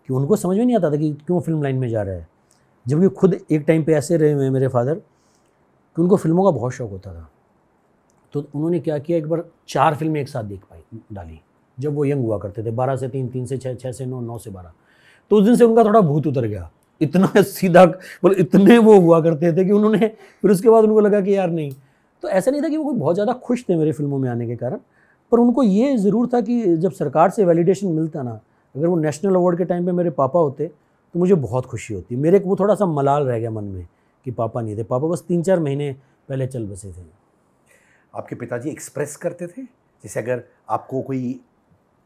कि उनको समझ में नहीं आता था कि क्यों फिल्म लाइन में जा रहा है जबकि खुद एक टाइम पे ऐसे रहे हुए हैं मेरे फादर कि उनको फिल्मों का बहुत शौक होता था तो उन्होंने क्या किया एक बार चार फिल्में एक साथ देख पाई डाली जब वो यंग हुआ करते थे बारह से तीन तीन से छः छः से नौ नौ से बारह तो उस दिन से उनका थोड़ा भूत उतर गया इतना सीधा बोले मतलब इतने वो हुआ करते थे कि उन्होंने फिर उसके बाद उनको लगा कि यार नहीं तो ऐसा नहीं था कि वो बहुत ज़्यादा खुश थे मेरे फिल्मों में आने के कारण पर उनको ये ज़रूर था कि जब सरकार से वैलिडेशन मिलता ना अगर वो नेशनल अवार्ड के टाइम पे मेरे पापा होते तो मुझे बहुत खुशी होती मेरे वो थोड़ा सा मलाल रह गया मन में कि पापा नहीं थे पापा बस तीन चार महीने पहले चल बसे थे आपके पिताजी एक्सप्रेस करते थे जैसे अगर आपको कोई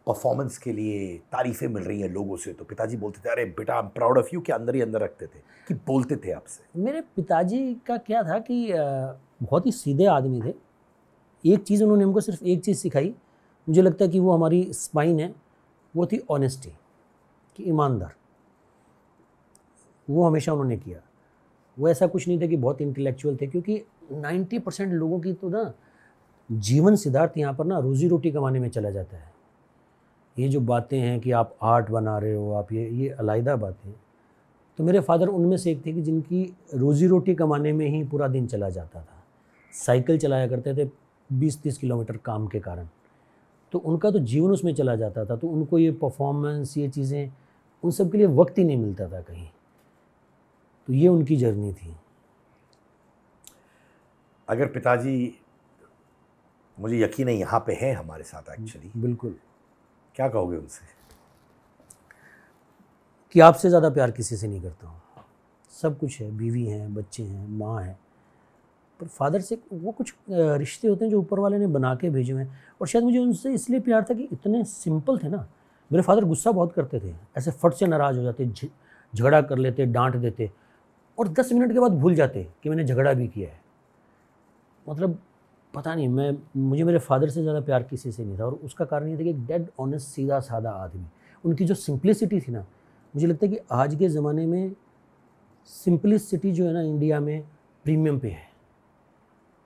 परफॉर्मेंस के लिए तारीफ़ें मिल रही हैं लोगों से तो पिताजी बोलते थे अरे बेटा I am proud of you के अंदर ही अंदर रखते थे कि बोलते थे आपसे मेरे पिताजी का क्या था कि बहुत ही सीधे आदमी थे एक चीज़ उन्होंने हमको सिर्फ एक चीज़ सिखाई मुझे लगता है कि वो हमारी स्पाइन है वो थी ऑनेस्टी कि ईमानदार वो हमेशा उन्होंने किया वो ऐसा कुछ नहीं था कि बहुत इंटेलेक्चुअल थे क्योंकि 90 परसेंट लोगों की तो ना जीवन सिद्धार्थ यहाँ पर ना रोज़ी रोटी कमाने में चला जाता है ये जो बातें हैं कि आप आर्ट बना रहे हो आप ये ये अलाइदा बातें तो मेरे फादर उनमें से एक थे कि जिनकी रोज़ी रोटी कमाने में ही पूरा दिन चला जाता था साइकिल चलाया करते थे बीस तीस किलोमीटर काम के कारण तो उनका तो जीवन उसमें चला जाता था तो उनको ये परफॉर्मेंस ये चीज़ें उन सब के लिए वक्त ही नहीं मिलता था कहीं तो ये उनकी जर्नी थी अगर पिताजी मुझे यकीन है यहाँ पे हैं हमारे साथ एक्चुअली हम्म, बिल्कुल क्या कहोगे उनसे कि आपसे ज़्यादा प्यार किसी से नहीं करता हूँ सब कुछ है बीवी हैं बच्चे हैं माँ है पर फादर से वो कुछ रिश्ते होते हैं जो ऊपर वाले ने बना के भेजे हैं और शायद मुझे उनसे इसलिए प्यार था कि इतने सिंपल थे ना मेरे फादर गुस्सा बहुत करते थे ऐसे फट से नाराज़ हो जाते झगड़ा कर लेते डांट देते और दस मिनट के बाद भूल जाते कि मैंने झगड़ा भी किया है मतलब पता नहीं मैं मुझे मेरे फादर से ज़्यादा प्यार किसी से नहीं था और उसका कारण ये था कि एक डेड ऑनेस्ट सीधा साधा आदमी उनकी जो सिंप्लिसिटी थी ना मुझे लगता है कि आज के ज़माने में सिंप्लिसिटी जो है ना इंडिया में प्रीमियम पे है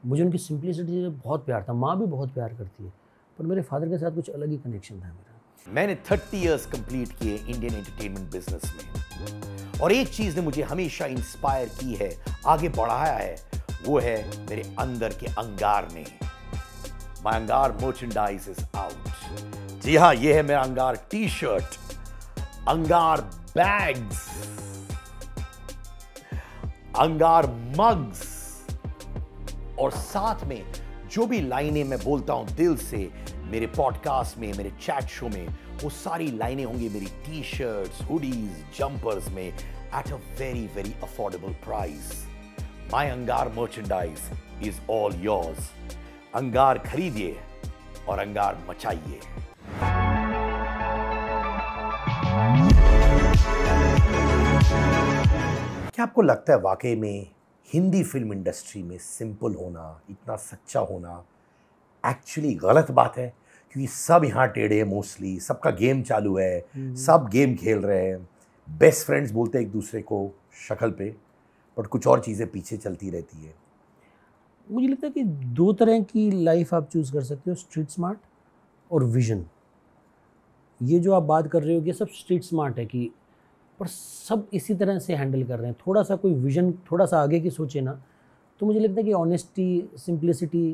मुझे उनकी सिंप्लिसिटी से बहुत प्यार था माँ भी बहुत प्यार करती है पर मेरे फादर के साथ कुछ अलग ही कनेक्शन था मेरा मैंने थर्टी ईयर्स कंप्लीट किए इंडियन एंटरटेनमेंट बिजनेस में और एक चीज़ ने मुझे हमेशा इंस्पायर की है आगे बढ़ाया है वो है मेरे अंदर के अंगार ने माई अंगार मर्चेंडाइज इज आउट जी हाँ ये है मेरा Angar T shirt Angar bags Angar mugs और साथ में जो भी लाइनें मैं बोलता हूं दिल से मेरे पॉडकास्ट में मेरे चैट शो में वो सारी लाइनें होंगी मेरी टी शर्ट्स हुडीज जंपर्स में at a very very affordable price My Angar merchandise is all yours Angar खरीदिए और अंगार मचाइए क्या आपको लगता है वाकई में हिंदी फिल्म इंडस्ट्री में सिंपल होना इतना सच्चा होना एक्चुअली गलत बात है क्योंकि सब यहाँ टेढ़े हैं मोस्टली सबका गेम चालू है हम्म। सब गेम खेल रहे हैं बेस्ट फ्रेंड्स बोलते हैं एक दूसरे को शक्ल पे बट कुछ और चीज़ें पीछे चलती रहती है मुझे लगता है कि दो तरह की लाइफ आप चूज़ कर सकते हो स्ट्रीट स्मार्ट और विजन ये जो आप बात कर रहे हो कि सब स्ट्रीट स्मार्ट है कि पर सब इसी तरह से हैंडल कर रहे हैं थोड़ा सा कोई विजन थोड़ा सा आगे की सोचे ना तो मुझे लगता है कि ऑनेस्टी सिंप्लिसिटी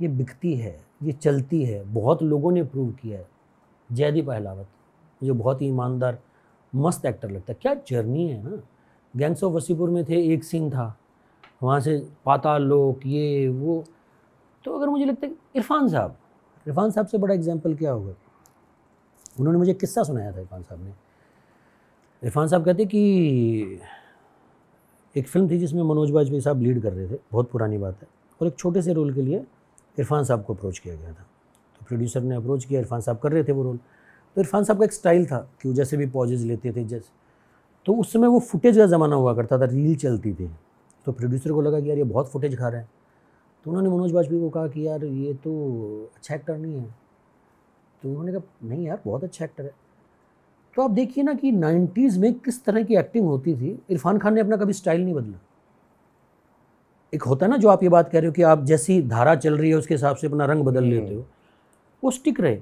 ये बिकती है ये चलती है बहुत लोगों ने प्रूव किया है जयदीप अहलावत मुझे बहुत ही ईमानदार मस्त एक्टर लगता है क्या जर्नी है ना गैंग्स ऑफ वसीपुर में थे एक सीन था वहाँ से पाताल लोक ये वो तो अगर मुझे लगता है इरफान साहब इरफान साहब से बड़ा एग्जाम्पल क्या होगा उन्होंने मुझे किस्सा सुनाया था इरफान साहब ने इरफान साहब कहते कि एक फ़िल्म थी जिसमें मनोज बाजपेयी साहब लीड कर रहे थे बहुत पुरानी बात है और एक छोटे से रोल के लिए इरफान साहब को अप्रोच किया गया था तो प्रोड्यूसर ने अप्रोच किया इरफान साहब कर रहे थे वो रोल तो इरफान साहब का एक स्टाइल था कि वो जैसे भी पॉजेज लेते थे जैसे तो उस समय वो फुटेज का ज़माना हुआ करता था रील चलती थी तो प्रोड्यूसर को लगा कि यार ये बहुत फुटेज खा रहे हैं तो उन्होंने मनोज बाजपेयी को कहा कि यार ये तो अच्छा एक्टर नहीं है तो उन्होंने कहा नहीं यार बहुत अच्छा एक्टर है तो आप देखिए ना कि नाइन्टीज़ में किस तरह की एक्टिंग होती थी इरफान खान ने अपना कभी स्टाइल नहीं बदला एक होता है ना जो आप ये बात कह रहे हो कि आप जैसी धारा चल रही है उसके हिसाब से अपना रंग बदल हम्म। लेते हो वो स्टिक रहे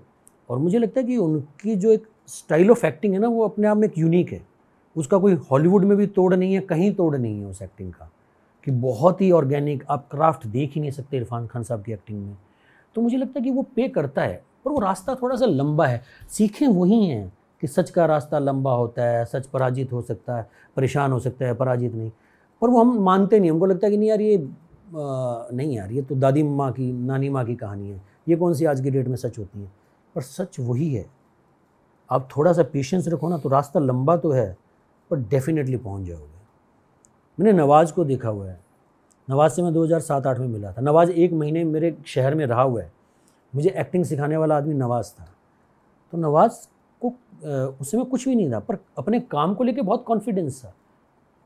और मुझे लगता है कि उनकी जो एक स्टाइल ऑफ एक्टिंग है ना वो अपने आप में एक यूनिक है उसका कोई हॉलीवुड में भी तोड़ नहीं है कहीं तोड़ नहीं है उस एक्टिंग का कि बहुत ही ऑर्गेनिक आप क्राफ्ट देख ही नहीं सकते इरफान खान साहब की एक्टिंग में तो मुझे लगता है कि वो पे करता है पर वो रास्ता थोड़ा सा लंबा है सीखें वही हैं कि सच का रास्ता लंबा होता है सच पराजित हो सकता है परेशान हो सकता है पराजित नहीं पर वो हम मानते नहीं हमको लगता है कि नहीं यार ये आ, नहीं यार ये तो दादी माँ की नानी माँ की कहानी है ये कौन सी आज की डेट में सच होती है पर सच वही है आप थोड़ा सा पेशेंस रखो ना तो रास्ता लंबा तो है पर डेफिनेटली पहुंच जाओगे मैंने नवाज़ को देखा हुआ है नवाज़ से मैं 2007-8 में मिला था नवाज़ एक महीने मेरे शहर में रहा हुआ है मुझे एक्टिंग सिखाने वाला आदमी नवाज़ था तो नवाज़ को उस समय कुछ भी नहीं था पर अपने काम को लेकर बहुत कॉन्फिडेंस था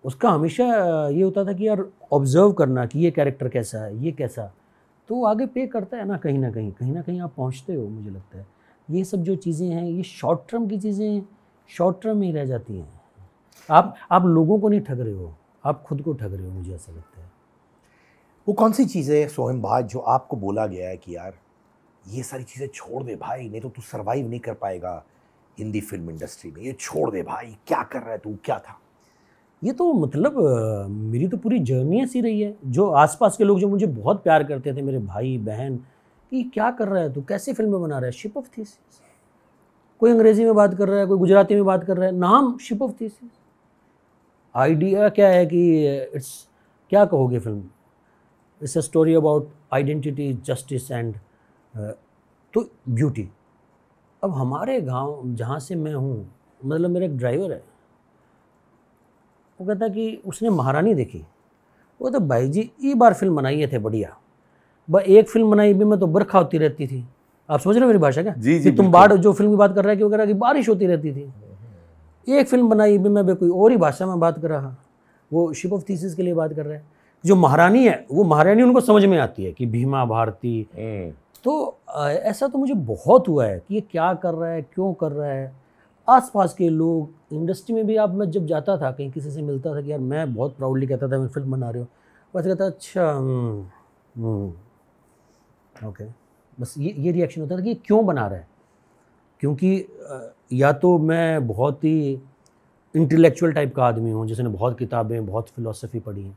उसका हमेशा ये होता था कि यार ऑब्ज़र्व करना कि ये कैरेक्टर कैसा है ये कैसा तो आगे पे करता है ना कहीं ना कहीं कहीं ना कहीं आप पहुंचते हो मुझे लगता है ये सब जो चीज़ें हैं ये शॉर्ट टर्म की चीज़ें शॉर्ट टर्म में ही रह जाती हैं आप आप लोगों को नहीं ठग रहे हो आप खुद को ठग रहे हो मुझे ऐसा लगता है वो कौन सी चीजें सोहम भाज जो आपको बोला गया है कि यार ये सारी चीज़ें छोड़ दे भाई नहीं तो तू सर्वाइव नहीं कर पाएगा हिंदी फिल्म इंडस्ट्री में ये छोड़ दे भाई क्या कर रहा है तू क्या था ये तो मतलब मेरी तो पूरी जर्नी ऐसी रही है जो आसपास के लोग जो मुझे बहुत प्यार करते थे मेरे भाई बहन कि क्या कर रहा है तू कैसे फिल्में बना रहा है शिप ऑफ थीसिस कोई अंग्रेज़ी में बात कर रहा है कोई गुजराती में बात कर रहा है नाम शिप ऑफ थीसिस आइडिया क्या है कि इट्स क्या कहोगे film it's a story about identity justice and तो ब्यूटी अब हमारे गांव जहाँ से मैं हूँ मतलब मेरा एक ड्राइवर है वो कहता कि उसने महारानी देखी वो तो भाई जी ई बार फिल्म बनाई थे बढ़िया बस एक फिल्म बनाई भी मैं तो बरखा होती रहती थी आप समझ रहे हो मेरी भाषा क्या जी जी तुम बाढ़ जो फिल्म की बात कर रहे हैं कि वगैरह की बारिश होती रहती थी एक फिल्म बनाई भी मैं भी कोई और ही भाषा में बात कर रहा वो शिप ऑफ थीसिस के लिए बात कर रहे हैं जो महारानी है वो महारानी उनको समझ में आती है कि भीमा भारती हम्म। तो ऐसा तो मुझे बहुत हुआ है कि ये क्या कर रहा है क्यों कर रहा है आसपास के लोग इंडस्ट्री में भी आप मैं जब जाता था कहीं किसी से मिलता था कि यार मैं बहुत प्राउडली कहता था मैं फिल्म बना रही हूँ बस कहता अच्छा ओके हम्म, हम्म, बस ये ये रिएक्शन होता था कि क्यों बना रहा है क्योंकि या तो मैं बहुत ही इंटेलेक्चुअल टाइप का आदमी हूँ जिसने बहुत किताबें बहुत फिलोसफी पढ़ी हैं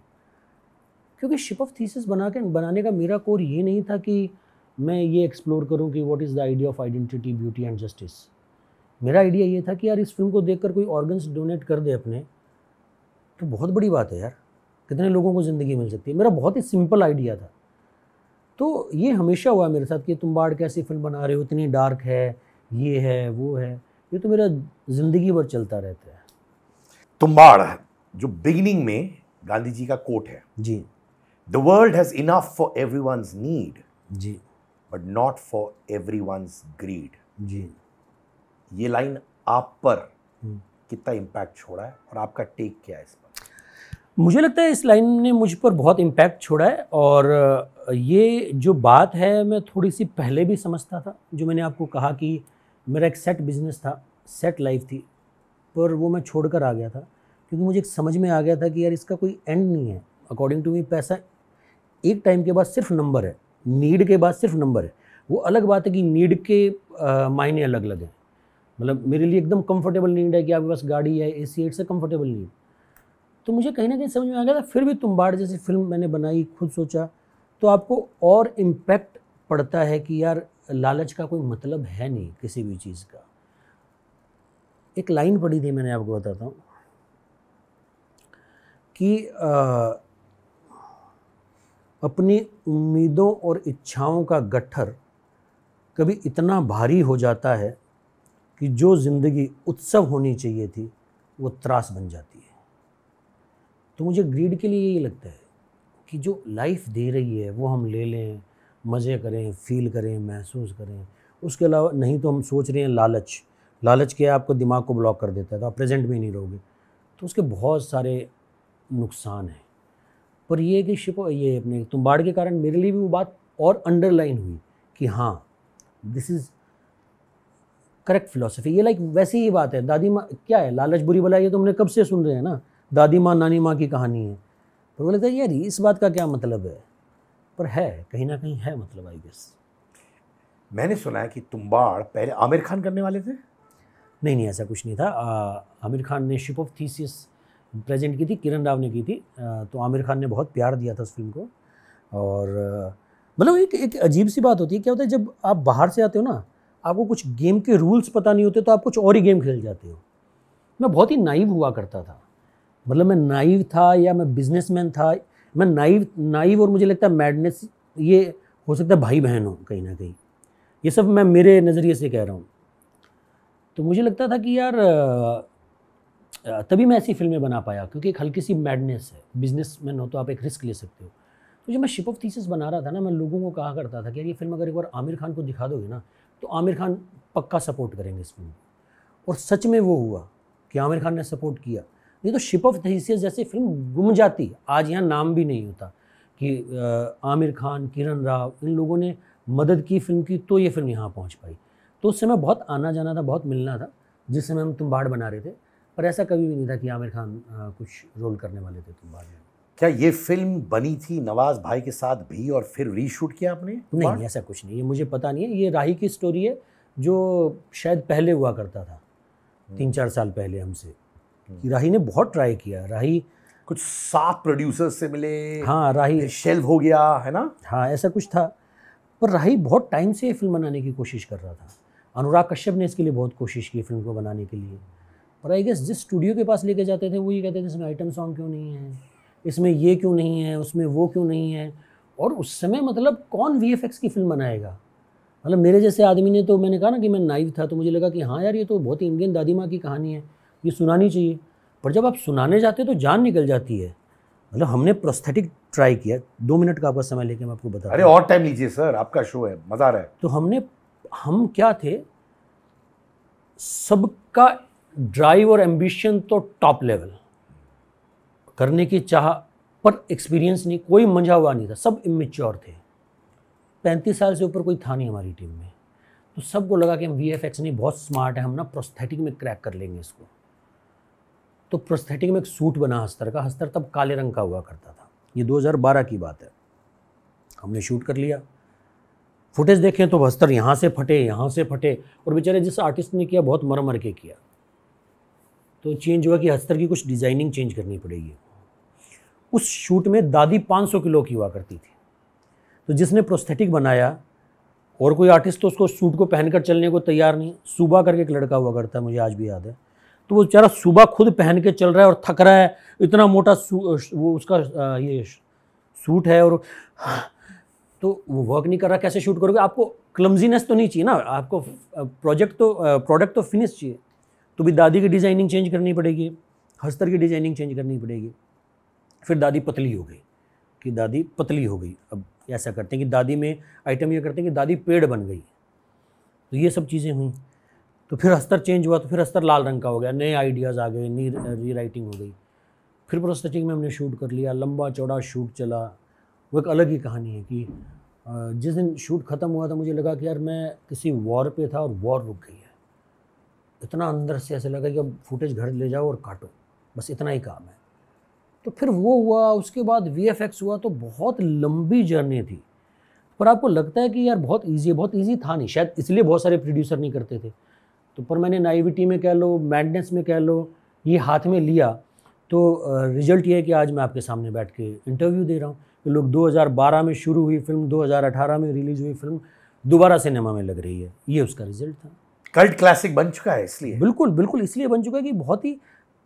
क्योंकि शिप ऑफ थीसिस बना के बनाने का मेरा कोर ये नहीं था कि मैं ये एक्सप्लोर करूँ कि what is the idea of identity beauty and justice मेरा आइडिया ये था कि यार इस फिल्म को देख कोई ऑर्गन्स डोनेट कर दे अपने तो बहुत बड़ी बात है यार कितने लोगों को ज़िंदगी मिल सकती है मेरा बहुत ही सिंपल आइडिया था तो ये हमेशा हुआ मेरे साथ कि तुम बाढ़ कैसी फिल्म बना रहे हो इतनी डार्क है ये है वो है ये तो मेरा ज़िंदगी भर चलता रहता है तुम्बाड़ जो बिगिनिंग में गांधी जी का कोट है जी the world has enough for every need जी but not for every greed जी ये लाइन आप पर हम्म। कितना इम्पैक्ट छोड़ा है और आपका टेक क्या है इस पर मुझे लगता है इस लाइन ने मुझ पर बहुत इम्पैक्ट छोड़ा है और ये जो बात है मैं थोड़ी सी पहले भी समझता था जो मैंने आपको कहा कि मेरा एक सेट बिज़नेस था सेट लाइफ थी पर वो मैं छोड़ कर आ गया था क्योंकि मुझे समझ में आ गया था कि यार इसका कोई एंड नहीं है अकॉर्डिंग टू मी पैसा एक टाइम के बाद सिर्फ नंबर है नीड के बाद सिर्फ नंबर है वो अलग बात है कि नीड के मायने अलग अलग हैं मतलब मेरे लिए एकदम कंफर्टेबल नीड है कि आपके पास गाड़ी है ए सी एट से कम्फर्टेबल नीड तो मुझे कहीं ना कहीं समझ में आ गया था फिर भी तुम बाढ़ जैसी फिल्म मैंने बनाई खुद सोचा तो आपको और इम्पैक्ट पड़ता है कि यार लालच का कोई मतलब है नहीं किसी भी चीज़ का एक लाइन पढ़ी थी मैंने आपको बताता हूँ कि आ, अपनी उम्मीदों और इच्छाओं का गट्ठर कभी इतना भारी हो जाता है कि जो ज़िंदगी उत्सव होनी चाहिए थी वो त्रास बन जाती है तो मुझे ग्रीड के लिए यही लगता है कि जो लाइफ दे रही है वो हम ले लें मज़े करें फील करें महसूस करें उसके अलावा नहीं तो हम सोच रहे हैं लालच लालच के आपको दिमाग को ब्लॉक कर देता है तो आप प्रेजेंट में नहीं रहोगे तो उसके बहुत सारे नुकसान हैं पर यह कि शिप ये अपने तुम बाढ़ के कारण मेरे लिए भी वो बात और अंडरलाइन हुई कि हाँ दिस इज़ करेक्ट फिलोसफी ये लाइक वैसे ही बात है दादी माँ क्या है लालच बुरी भलाई ये तो हमने कब से सुन रहे हैं ना दादी माँ नानी माँ की कहानी है तो बोले लगता यार इस बात का क्या मतलब है पर है कहीं ना कहीं है मतलब आई गेस मैंने सुना है कि तुम्बाड़ पहले आमिर खान करने वाले थे नहीं नहीं ऐसा कुछ नहीं था आ, आमिर खान ने शिप ऑफ थीसिस प्रेजेंट की थी किरण राव ने की थी आ, तो आमिर खान ने बहुत प्यार दिया था उस फिल्म को और मतलब एक एक अजीब सी बात होती है क्या होता है जब आप बाहर से आते हो ना आपको कुछ गेम के रूल्स पता नहीं होते तो आप कुछ और ही गेम खेल जाते हो मैं बहुत ही नाइव हुआ करता था मतलब मैं नाइव था या मैं बिजनेसमैन था मैं नाइव नाइव और मुझे लगता है मैडनेस ये हो सकता है भाई बहन हो कहीं ना कहीं ये सब मैं मेरे नज़रिए से कह रहा हूँ तो मुझे लगता था कि यार तभी मैं ऐसी फिल्में बना पाया क्योंकि एक हल्की सी मैडनेस है बिजनेस मैन हो तो आप एक रिस्क ले सकते हो तो जब मैं शिप ऑफ थीसिस बना रहा था ना मैं लोगों को कहा करता था कि यार ये फिल्म अगर एक बार आमिर खान को दिखा दोगे ना तो आमिर खान पक्का सपोर्ट करेंगे इस फिल्म को और सच में वो हुआ कि आमिर खान ने सपोर्ट किया नहीं तो शिप ऑफ थीसियस जैसी फिल्म गुम जाती आज यहाँ नाम भी नहीं होता कि आमिर खान किरण राव इन लोगों ने मदद की फिल्म की तो ये फिल्म यहाँ पहुँच पाई तो उस समय बहुत आना जाना था बहुत मिलना था जिस समय हम तुम्बाड़ बना रहे थे पर ऐसा कभी भी नहीं था कि आमिर खान कुछ रोल करने वाले थे बाढ़ में क्या ये फिल्म बनी थी नवाज भाई के साथ भी और फिर रीशूट किया आपने नहीं ऐसा कुछ नहीं ये मुझे पता नहीं है ये राही की स्टोरी है जो शायद पहले हुआ करता था हम्म। तीन चार साल पहले हमसे कि राही ने बहुत ट्राई किया राही कुछ सात प्रोड्यूसर्स से मिले हाँ राही शेल्फ हो गया है ना हाँ ऐसा कुछ था पर राही बहुत टाइम से ये फिल्म बनाने की कोशिश कर रहा था अनुराग कश्यप ने इसके लिए बहुत कोशिश की फिल्म को बनाने के लिए पर आई गेस जिस स्टूडियो के पास लेके जाते थे वो ये कहते थे इसमें आइटम सॉन्ग क्यों नहीं है इसमें ये क्यों नहीं है उसमें वो क्यों नहीं है और उस समय मतलब कौन वी की फिल्म बनाएगा मतलब मेरे जैसे आदमी ने तो मैंने कहा ना कि मैं नाइव था तो मुझे लगा कि हाँ यार ये तो बहुत ही इंडियन दादी माँ की कहानी है ये सुनानी चाहिए पर जब आप सुनाने जाते तो जान निकल जाती है मतलब हमने प्रोस्थेटिक ट्राई किया दो मिनट का आपका समय लेके मैं आपको बता अरे और टाइम लीजिए सर आपका शो है मज़ा आ रहा है तो हमने हम क्या थे सबका ड्राइव और एम्बिशन तो टॉप लेवल करने की चाह पर एक्सपीरियंस नहीं कोई मंझा हुआ नहीं था सब इमेच्योर थे पैंतीस साल से ऊपर कोई था नहीं हमारी टीम में तो सबको लगा कि हम वी एफ एक्स नहीं बहुत स्मार्ट है हम ना प्रोस्थेटिक में क्रैक कर लेंगे इसको तो प्रोस्थेटिक में एक सूट बना हस्तर का हस्तर तब काले रंग का हुआ करता था ये 2012 की बात है हमने शूट कर लिया फुटेज देखें तो हस्तर यहाँ से फटे यहाँ से फटे और बेचारे जिस आर्टिस्ट ने किया बहुत मर मर के किया तो चेंज हुआ कि हस्तर की कुछ डिज़ाइनिंग चेंज करनी पड़ेगी उस शूट में दादी 500 किलो की हुआ करती थी तो जिसने प्रोस्थेटिक बनाया और कोई आर्टिस्ट तो उसको सूट को पहनकर चलने को तैयार नहीं सुबह करके एक लड़का हुआ करता है मुझे आज भी याद है तो वो बेचारा सुबह खुद पहन के चल रहा है और थक रहा है इतना मोटा वो उसका ये सूट है और तो वो वर्क नहीं कर रहा कैसे शूट करोगे आपको क्लमजीनेस तो नहीं चाहिए ना आपको प्रोजेक्ट तो प्रोडक्ट तो फिनिश चाहिए तो भी दादी की डिज़ाइनिंग चेंज करनी पड़ेगी हस्तर की डिज़ाइनिंग चेंज करनी पड़ेगी फिर दादी पतली हो गई कि दादी पतली हो गई अब ऐसा करते हैं कि दादी में आइटम ये करते हैं कि दादी पेड़ बन गई तो ये सब चीज़ें हुई तो फिर अस्तर चेंज हुआ तो फिर अस्तर लाल रंग का हो गया नए आइडियाज़ आ गए नई री राइटिंग हो गई फिर प्रोस्थेटिक में हमने शूट कर लिया लंबा चौड़ा शूट चला वो एक अलग ही कहानी है कि जिस दिन शूट ख़त्म हुआ था मुझे लगा कि यार मैं किसी वॉर पे था और वॉर रुक गई है इतना अंदर से ऐसे लगा कि अब फुटेज घर ले जाओ और काटो बस इतना ही काम है तो फिर वो हुआ उसके बाद वी हुआ तो बहुत लंबी जर्नी थी पर आपको लगता है कि यार बहुत ईजी है बहुत ईजी था नहीं शायद इसलिए बहुत सारे प्रोड्यूसर नहीं करते थे तो पर मैंने नाइविटी में कह लो मैडनेस में कह लो ये हाथ में लिया तो रिज़ल्ट ये है कि आज मैं आपके सामने बैठ के इंटरव्यू दे रहा हूँ कि लोग 2012 में शुरू हुई फिल्म 2018 में रिलीज़ हुई फिल्म दोबारा सिनेमा में लग रही है ये उसका रिजल्ट था कल्ट क्लासिक बन चुका है इसलिए बिल्कुल बिल्कुल इसलिए बन चुका है कि बहुत ही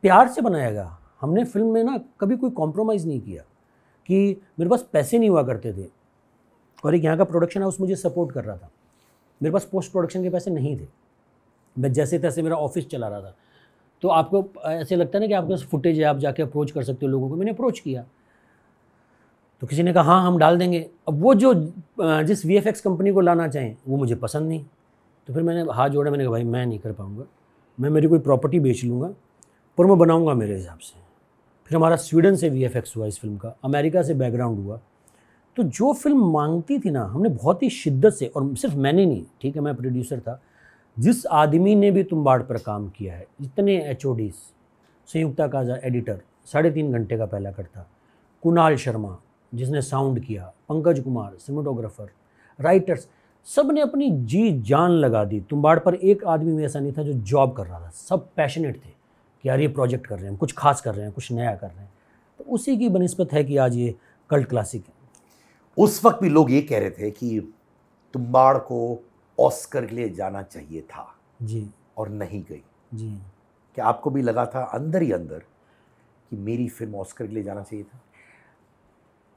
प्यार से बनाया गया हमने फिल्म में ना कभी कोई कॉम्प्रोमाइज़ नहीं किया कि मेरे पास पैसे नहीं हुआ करते थे और एक यहाँ का प्रोडक्शन हाउस मुझे सपोर्ट कर रहा था मेरे पास पोस्ट प्रोडक्शन के पैसे नहीं थे मैं जैसे तैसे मेरा ऑफिस चला रहा था तो आपको ऐसे लगता है ना कि आपके पास फुटेज है आप जाके अप्रोच कर सकते हो लोगों को मैंने अप्रोच किया तो किसी ने कहा हाँ हम डाल देंगे अब वो जो जिस वी कंपनी को लाना चाहें वो मुझे पसंद नहीं तो फिर मैंने हाथ जोड़ा मैंने कहा भाई मैं नहीं कर पाऊँगा मैं मेरी कोई प्रॉपर्टी बेच लूँगा पर मैं बनाऊँगा मेरे हिसाब से फिर हमारा स्वीडन से वी हुआ इस फिल्म का अमेरिका से बैकग्राउंड हुआ तो जो फिल्म मांगती थी ना हमने बहुत ही शिद्दत से और सिर्फ मैंने नहीं ठीक है मैं प्रोड्यूसर था जिस आदमी ने भी तुम्बाड़ पर काम किया है जितने एच ओ संयुक्ता का एडिटर साढ़े तीन घंटे का पहला कट था कुणाल शर्मा जिसने साउंड किया पंकज कुमार सिनेटोग्राफर राइटर्स सब ने अपनी जी जान लगा दी तुम्बाड़ पर एक आदमी भी ऐसा नहीं था जो जॉब कर रहा था सब पैशनेट थे कि यार ये प्रोजेक्ट कर रहे हैं कुछ खास कर रहे हैं कुछ नया कर रहे हैं तो उसी की बनस्पत है कि आज ये कल्ट क्लासिक है उस वक्त भी लोग ये कह रहे थे कि तुम्बाड़ को ऑस्कर के लिए जाना चाहिए था जी और नहीं गई जी क्या आपको भी लगा था अंदर ही अंदर कि मेरी फिल्म ऑस्कर के लिए जाना चाहिए था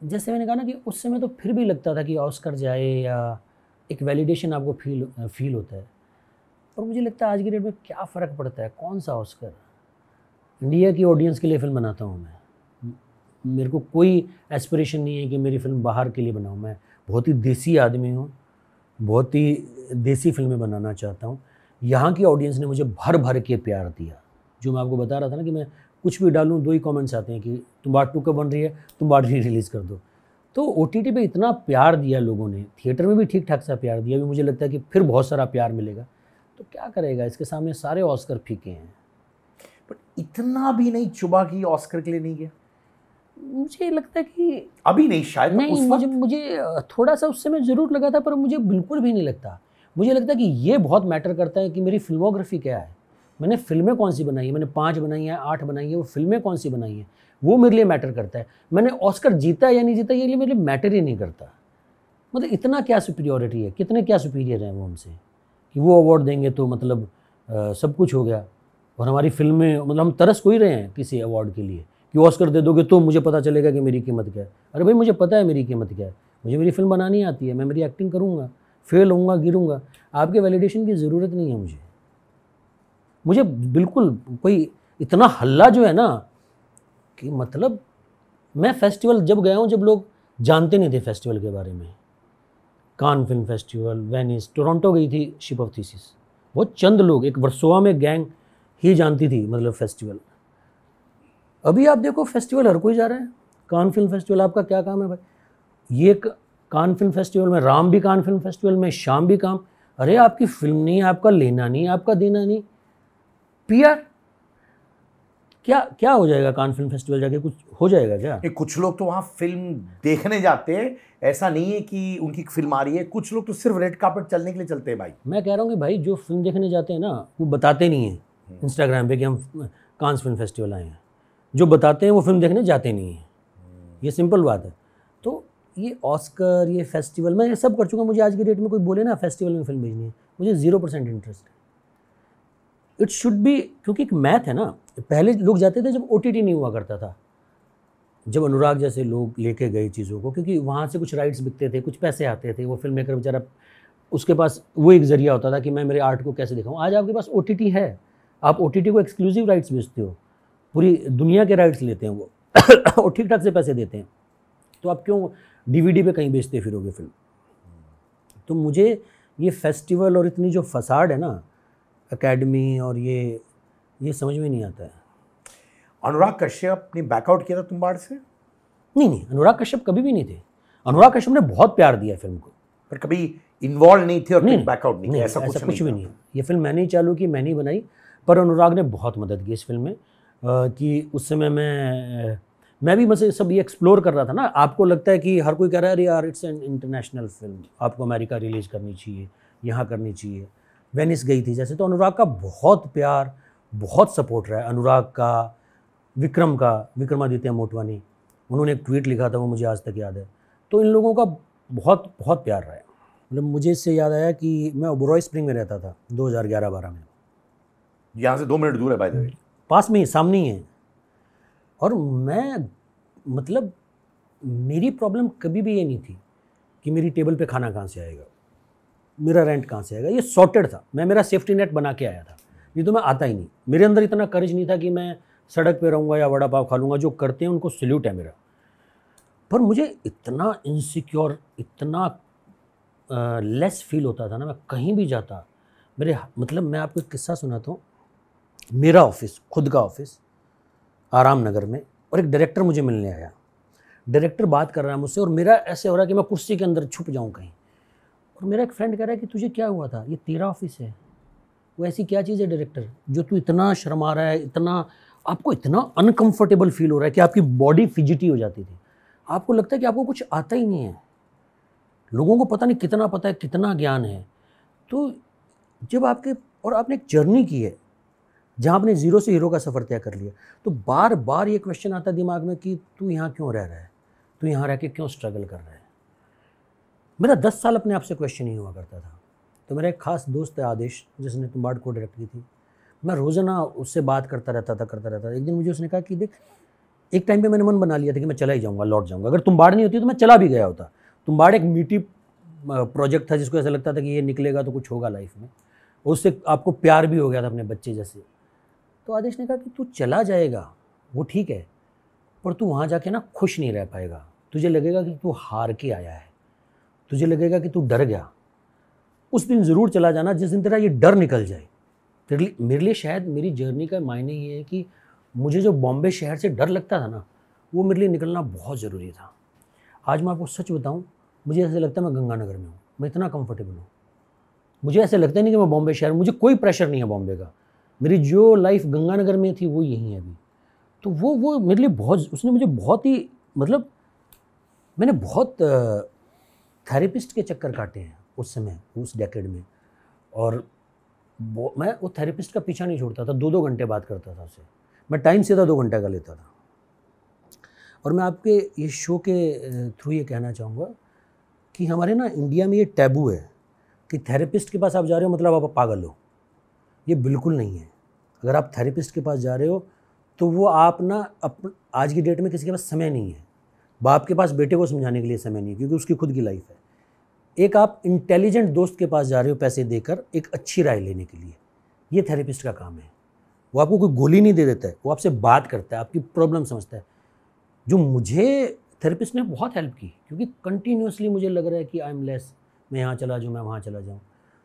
जैसे मैंने कहा ना कि उस समय तो फिर भी लगता था कि ऑस्कर जाए या एक वैलिडेशन आपको फील फील होता है और मुझे लगता है आज की डेट में क्या फ़र्क पड़ता है कौन सा ऑस्कर इंडिया की ऑडियंस के लिए फिल्म बनाता हूँ मैं मेरे को कोई एस्पिरेशन नहीं है कि मेरी फिल्म बाहर के लिए बनाऊँ मैं बहुत ही देसी आदमी हूँ बहुत ही देसी फिल्में बनाना चाहता हूँ यहाँ की ऑडियंस ने मुझे भर भर के प्यार दिया जो मैं आपको बता रहा था ना कि मैं कुछ भी डालूँ दो ही कमेंट्स आते हैं कि तुम बाट टू का बन रही है तुम बाट थ्री रिलीज़ कर दो तो ओ टी पर इतना प्यार दिया लोगों ने थिएटर में भी ठीक ठाक सा प्यार दिया अभी मुझे लगता है कि फिर बहुत सारा प्यार मिलेगा तो क्या करेगा इसके सामने सारे ऑस्कर फीके हैं बट इतना भी नहीं चुबा कि ऑस्कर के लिए नहीं गया मुझे लगता है कि अभी नहीं शायद नहीं उस मुझे मुझे थोड़ा सा उस समय ज़रूर लगा था पर मुझे बिल्कुल भी नहीं लगता मुझे लगता है कि ये बहुत मैटर करता है कि मेरी फिल्मोग्राफी क्या है मैंने फिल्में कौन सी बनाई है मैंने पाँच बनाई हैं आठ बनाई है वो फिल्में कौन सी बनाई हैं वो मेरे लिए मैटर करता है मैंने ऑस्कर जीता या नहीं जीता ये लिए मेरे लिए मैटर ही नहीं करता मतलब इतना क्या सुपीरियोरिटी है कितने क्या सुपीरियर हैं वो हमसे कि वो अवार्ड देंगे तो मतलब आ, सब कुछ हो गया और हमारी फिल्में मतलब हम तरस को ही रहे हैं किसी अवार्ड के लिए कि ऑस्कर दे दोगे तो मुझे पता चलेगा कि मेरी कीमत क्या है अरे भाई मुझे पता है मेरी कीमत क्या है मुझे मेरी फिल्म बनानी आती है मैं मेरी एक्टिंग करूँगा फेल होऊंगा गिरूँगा आपके वैलिडेशन की ज़रूरत नहीं है मुझे मुझे बिल्कुल कोई इतना हल्ला जो है ना कि मतलब मैं फेस्टिवल जब गया हूँ जब लोग जानते नहीं थे फेस्टिवल के बारे में Cannes film festival Venice Toronto गई थी शिप ऑफ थीसिस बहुत चंद लोग एक वर्सोवा में गैंग ही जानती थी मतलब फेस्टिवल अभी आप देखो फेस्टिवल हर कोई जा रहा है कान फिल्म फेस्टिवल आपका क्या काम है भाई ये कान फिल्म फेस्टिवल में राम भी कान फिल्म फेस्टिवल में शाम भी काम अरे आपकी फिल्म नहीं आपका लेना नहीं आपका देना नहीं पी क्या क्या हो जाएगा कान फिल्म फेस्टिवल जाके कुछ हो जाएगा क्या ए, कुछ लोग तो वहाँ फिल्म देखने जाते हैं ऐसा नहीं है कि उनकी फिल्म आ रही है कुछ लोग तो सिर्फ रेड कार्पेट चलने के लिए चलते हैं भाई मैं कह रहा हूँ कि भाई जो फिल्म देखने जाते हैं ना वो बताते नहीं हैं इंस्टाग्राम हम्म। पे कि हम कान फिल्म फेस्टिवल आए हैं जो बताते हैं वो फिल्म देखने जाते नहीं हैं ये सिंपल बात है तो ये ऑस्कर ये फेस्टिवल मैं ये सब कर चुका मुझे आज की डेट में कोई बोले ना फेस्टिवल में फिल्म भेजनी है मुझे ज़ीरो परसेंट इंटरेस्ट है इट शुड बी क्योंकि एक मैथ है ना पहले लोग जाते थे जब ओ नहीं हुआ करता था जब अनुराग जैसे लोग लेके गए चीज़ों को क्योंकि वहाँ से कुछ राइट्स बिकते थे कुछ पैसे आते थे वो फिल्म मेकर बेचारा उसके पास वो एक ज़रिया होता था कि मैं मेरे आर्ट को कैसे दिखाऊँ आज आपके पास ओ है आप ओ को एक्सक्लूसिव राइट्स बेचते हो पूरी दुनिया के राइट्स लेते हैं वो और ठीक ठाक से पैसे देते हैं तो आप क्यों डीवीडी पे कहीं बेचते फिरोगे फिल्म तो मुझे ये फेस्टिवल और इतनी जो फसाड है ना एकेडमी और ये ये समझ में नहीं आता है अनुराग कश्यप ने बैकआउट किया था तुम बाढ़ से नहीं नहीं अनुराग कश्यप कभी भी नहीं थे अनुराग कश्यप ने बहुत प्यार दिया फिल्म को पर कभी इन्वॉल्व नहीं थे और नहीं बैकआउट नहीं, नहीं ऐसा, ऐसा कुछ, कुछ नहीं भी नहीं ये फिल्म मैंने ही चालू की मैंने ही बनाई पर अनुराग ने बहुत मदद की इस फिल्म में कि उस समय मैं मैं भी मैं मतलब सब ये एक्सप्लोर कर रहा था ना आपको लगता है कि हर कोई कह रहा है अरे यार इट्स एन इंटरनेशनल फिल्म आपको अमेरिका रिलीज करनी चाहिए यहाँ करनी चाहिए वेनिस गई थी जैसे तो अनुराग का बहुत प्यार बहुत सपोर्ट रहा है अनुराग का विक्रम का विक्रमादित्य मोटवानी उन्होंने एक ट्वीट लिखा था वो मुझे आज तक याद है तो इन लोगों का बहुत बहुत प्यार रहा है मतलब मुझे इससे याद आया कि मैं ओबरॉय स्प्रिंग में रहता था 2011-12 में यहाँ से दो मिनट दूर है भाई पास में ही सामने ही है और मैं मतलब मेरी प्रॉब्लम कभी भी ये नहीं थी कि मेरी टेबल पे खाना कहाँ से आएगा मेरा रेंट कहाँ से आएगा ये सॉर्टेड था मैं मेरा सेफ्टी नेट बना के आया था ये तो मैं आता ही नहीं मेरे अंदर इतना करज नहीं था कि मैं सड़क पे रहूँगा या वड़ा पाव खा लूँगा जो करते हैं उनको सल्यूट है मेरा पर मुझे इतना इनसिक्योर इतना आ, लेस फील होता था ना मैं कहीं भी जाता मेरे मतलब मैं आपको एक किस्सा सुनाता हूँ मेरा ऑफिस खुद का ऑफिस आराम नगर में और एक डायरेक्टर मुझे मिलने आया डायरेक्टर बात कर रहा है मुझसे और मेरा ऐसे हो रहा है कि मैं कुर्सी के अंदर छुप जाऊँ कहीं और मेरा एक फ्रेंड कह रहा है कि तुझे क्या हुआ था ये तेरा ऑफिस है वो ऐसी क्या चीज़ है डायरेक्टर जो तू इतना शर्मा रहा है इतना आपको इतना अनकंफर्टेबल फील हो रहा है कि आपकी बॉडी फिजिटी हो जाती थी आपको लगता है कि आपको कुछ आता ही नहीं है लोगों को पता नहीं कितना पता है कितना ज्ञान है तो जब आपके और आपने एक जर्नी की है जहाँ आपने ज़ीरो से हीरो का सफ़र तय कर लिया तो बार बार ये क्वेश्चन आता दिमाग में कि तू यहाँ क्यों रह रहा है तू यहाँ रह के क्यों स्ट्रगल कर रहा है मेरा दस साल अपने आप से क्वेश्चन ही हुआ करता था तो मेरा एक खास दोस्त है आदेश जिसने तुम्बाड़ को डायरेक्ट की थी मैं रोज़ाना उससे बात करता रहता था करता रहता था एक दिन मुझे उसने कहा कि देख एक टाइम पे मैंने मन बना लिया था कि मैं चला ही जाऊँगा लौट जाऊँगा अगर तुम्बाड़ नहीं होती तो मैं चला भी गया होता तुम्बाड़ एक मीटी प्रोजेक्ट था जिसको ऐसा लगता था कि ये निकलेगा तो कुछ होगा लाइफ में उससे आपको प्यार भी हो गया था अपने बच्चे जैसे तो आदेश ने कहा कि तू चला जाएगा वो ठीक है पर तू वहाँ जाके ना खुश नहीं रह पाएगा तुझे लगेगा कि तू हार के आया है तुझे लगेगा कि तू डर गया उस दिन ज़रूर चला जाना जिस दिन तेरा ये डर निकल जाए तेरे लिए मेरे लिए शायद मेरी जर्नी का मायने ये है कि मुझे जो बॉम्बे शहर से डर लगता था ना वो मेरे लिए निकलना बहुत ज़रूरी था आज मैं आपको सच बताऊँ मुझे ऐसे लगता है मैं गंगानगर में हूँ मैं इतना कंफर्टेबल हूँ मुझे ऐसे लगता नहीं कि मैं बॉम्बे शहर मुझे कोई प्रेशर नहीं है बॉम्बे का मेरी जो लाइफ गंगानगर में थी वो यहीं है अभी तो वो वो मेरे लिए बहुत उसने मुझे बहुत ही मतलब मैंने बहुत थेरेपिस्ट के चक्कर काटे हैं उस समय उस डेकेड में और मैं वो थेरेपिस्ट का पीछा नहीं छोड़ता था दो दो घंटे बात करता था उसे मैं टाइम सीधा दो घंटे का लेता था और मैं आपके इस शो के थ्रू ये कहना चाहूँगा कि हमारे ना इंडिया में ये टैबू है कि थेरेपिस्ट के पास आप जा रहे हो मतलब आप पागल हो ये बिल्कुल नहीं है अगर आप थेरेपिस्ट के पास जा रहे हो तो वो आप ना अप आज की डेट में किसी के पास समय नहीं है बाप के पास बेटे को समझाने के लिए समय नहीं है क्योंकि उसकी खुद की लाइफ है एक आप इंटेलिजेंट दोस्त के पास जा रहे हो पैसे देकर एक अच्छी राय लेने के लिए ये थेरेपिस्ट का काम है वो आपको कोई गोली नहीं दे देता है वो आपसे बात करता है आपकी प्रॉब्लम समझता है जो मुझे थेरेपिस्ट ने बहुत हेल्प की क्योंकि कंटिन्यूसली मुझे लग रहा है कि आई एम लेस मैं यहाँ चला जाऊँ मैं वहाँ चला जाऊँ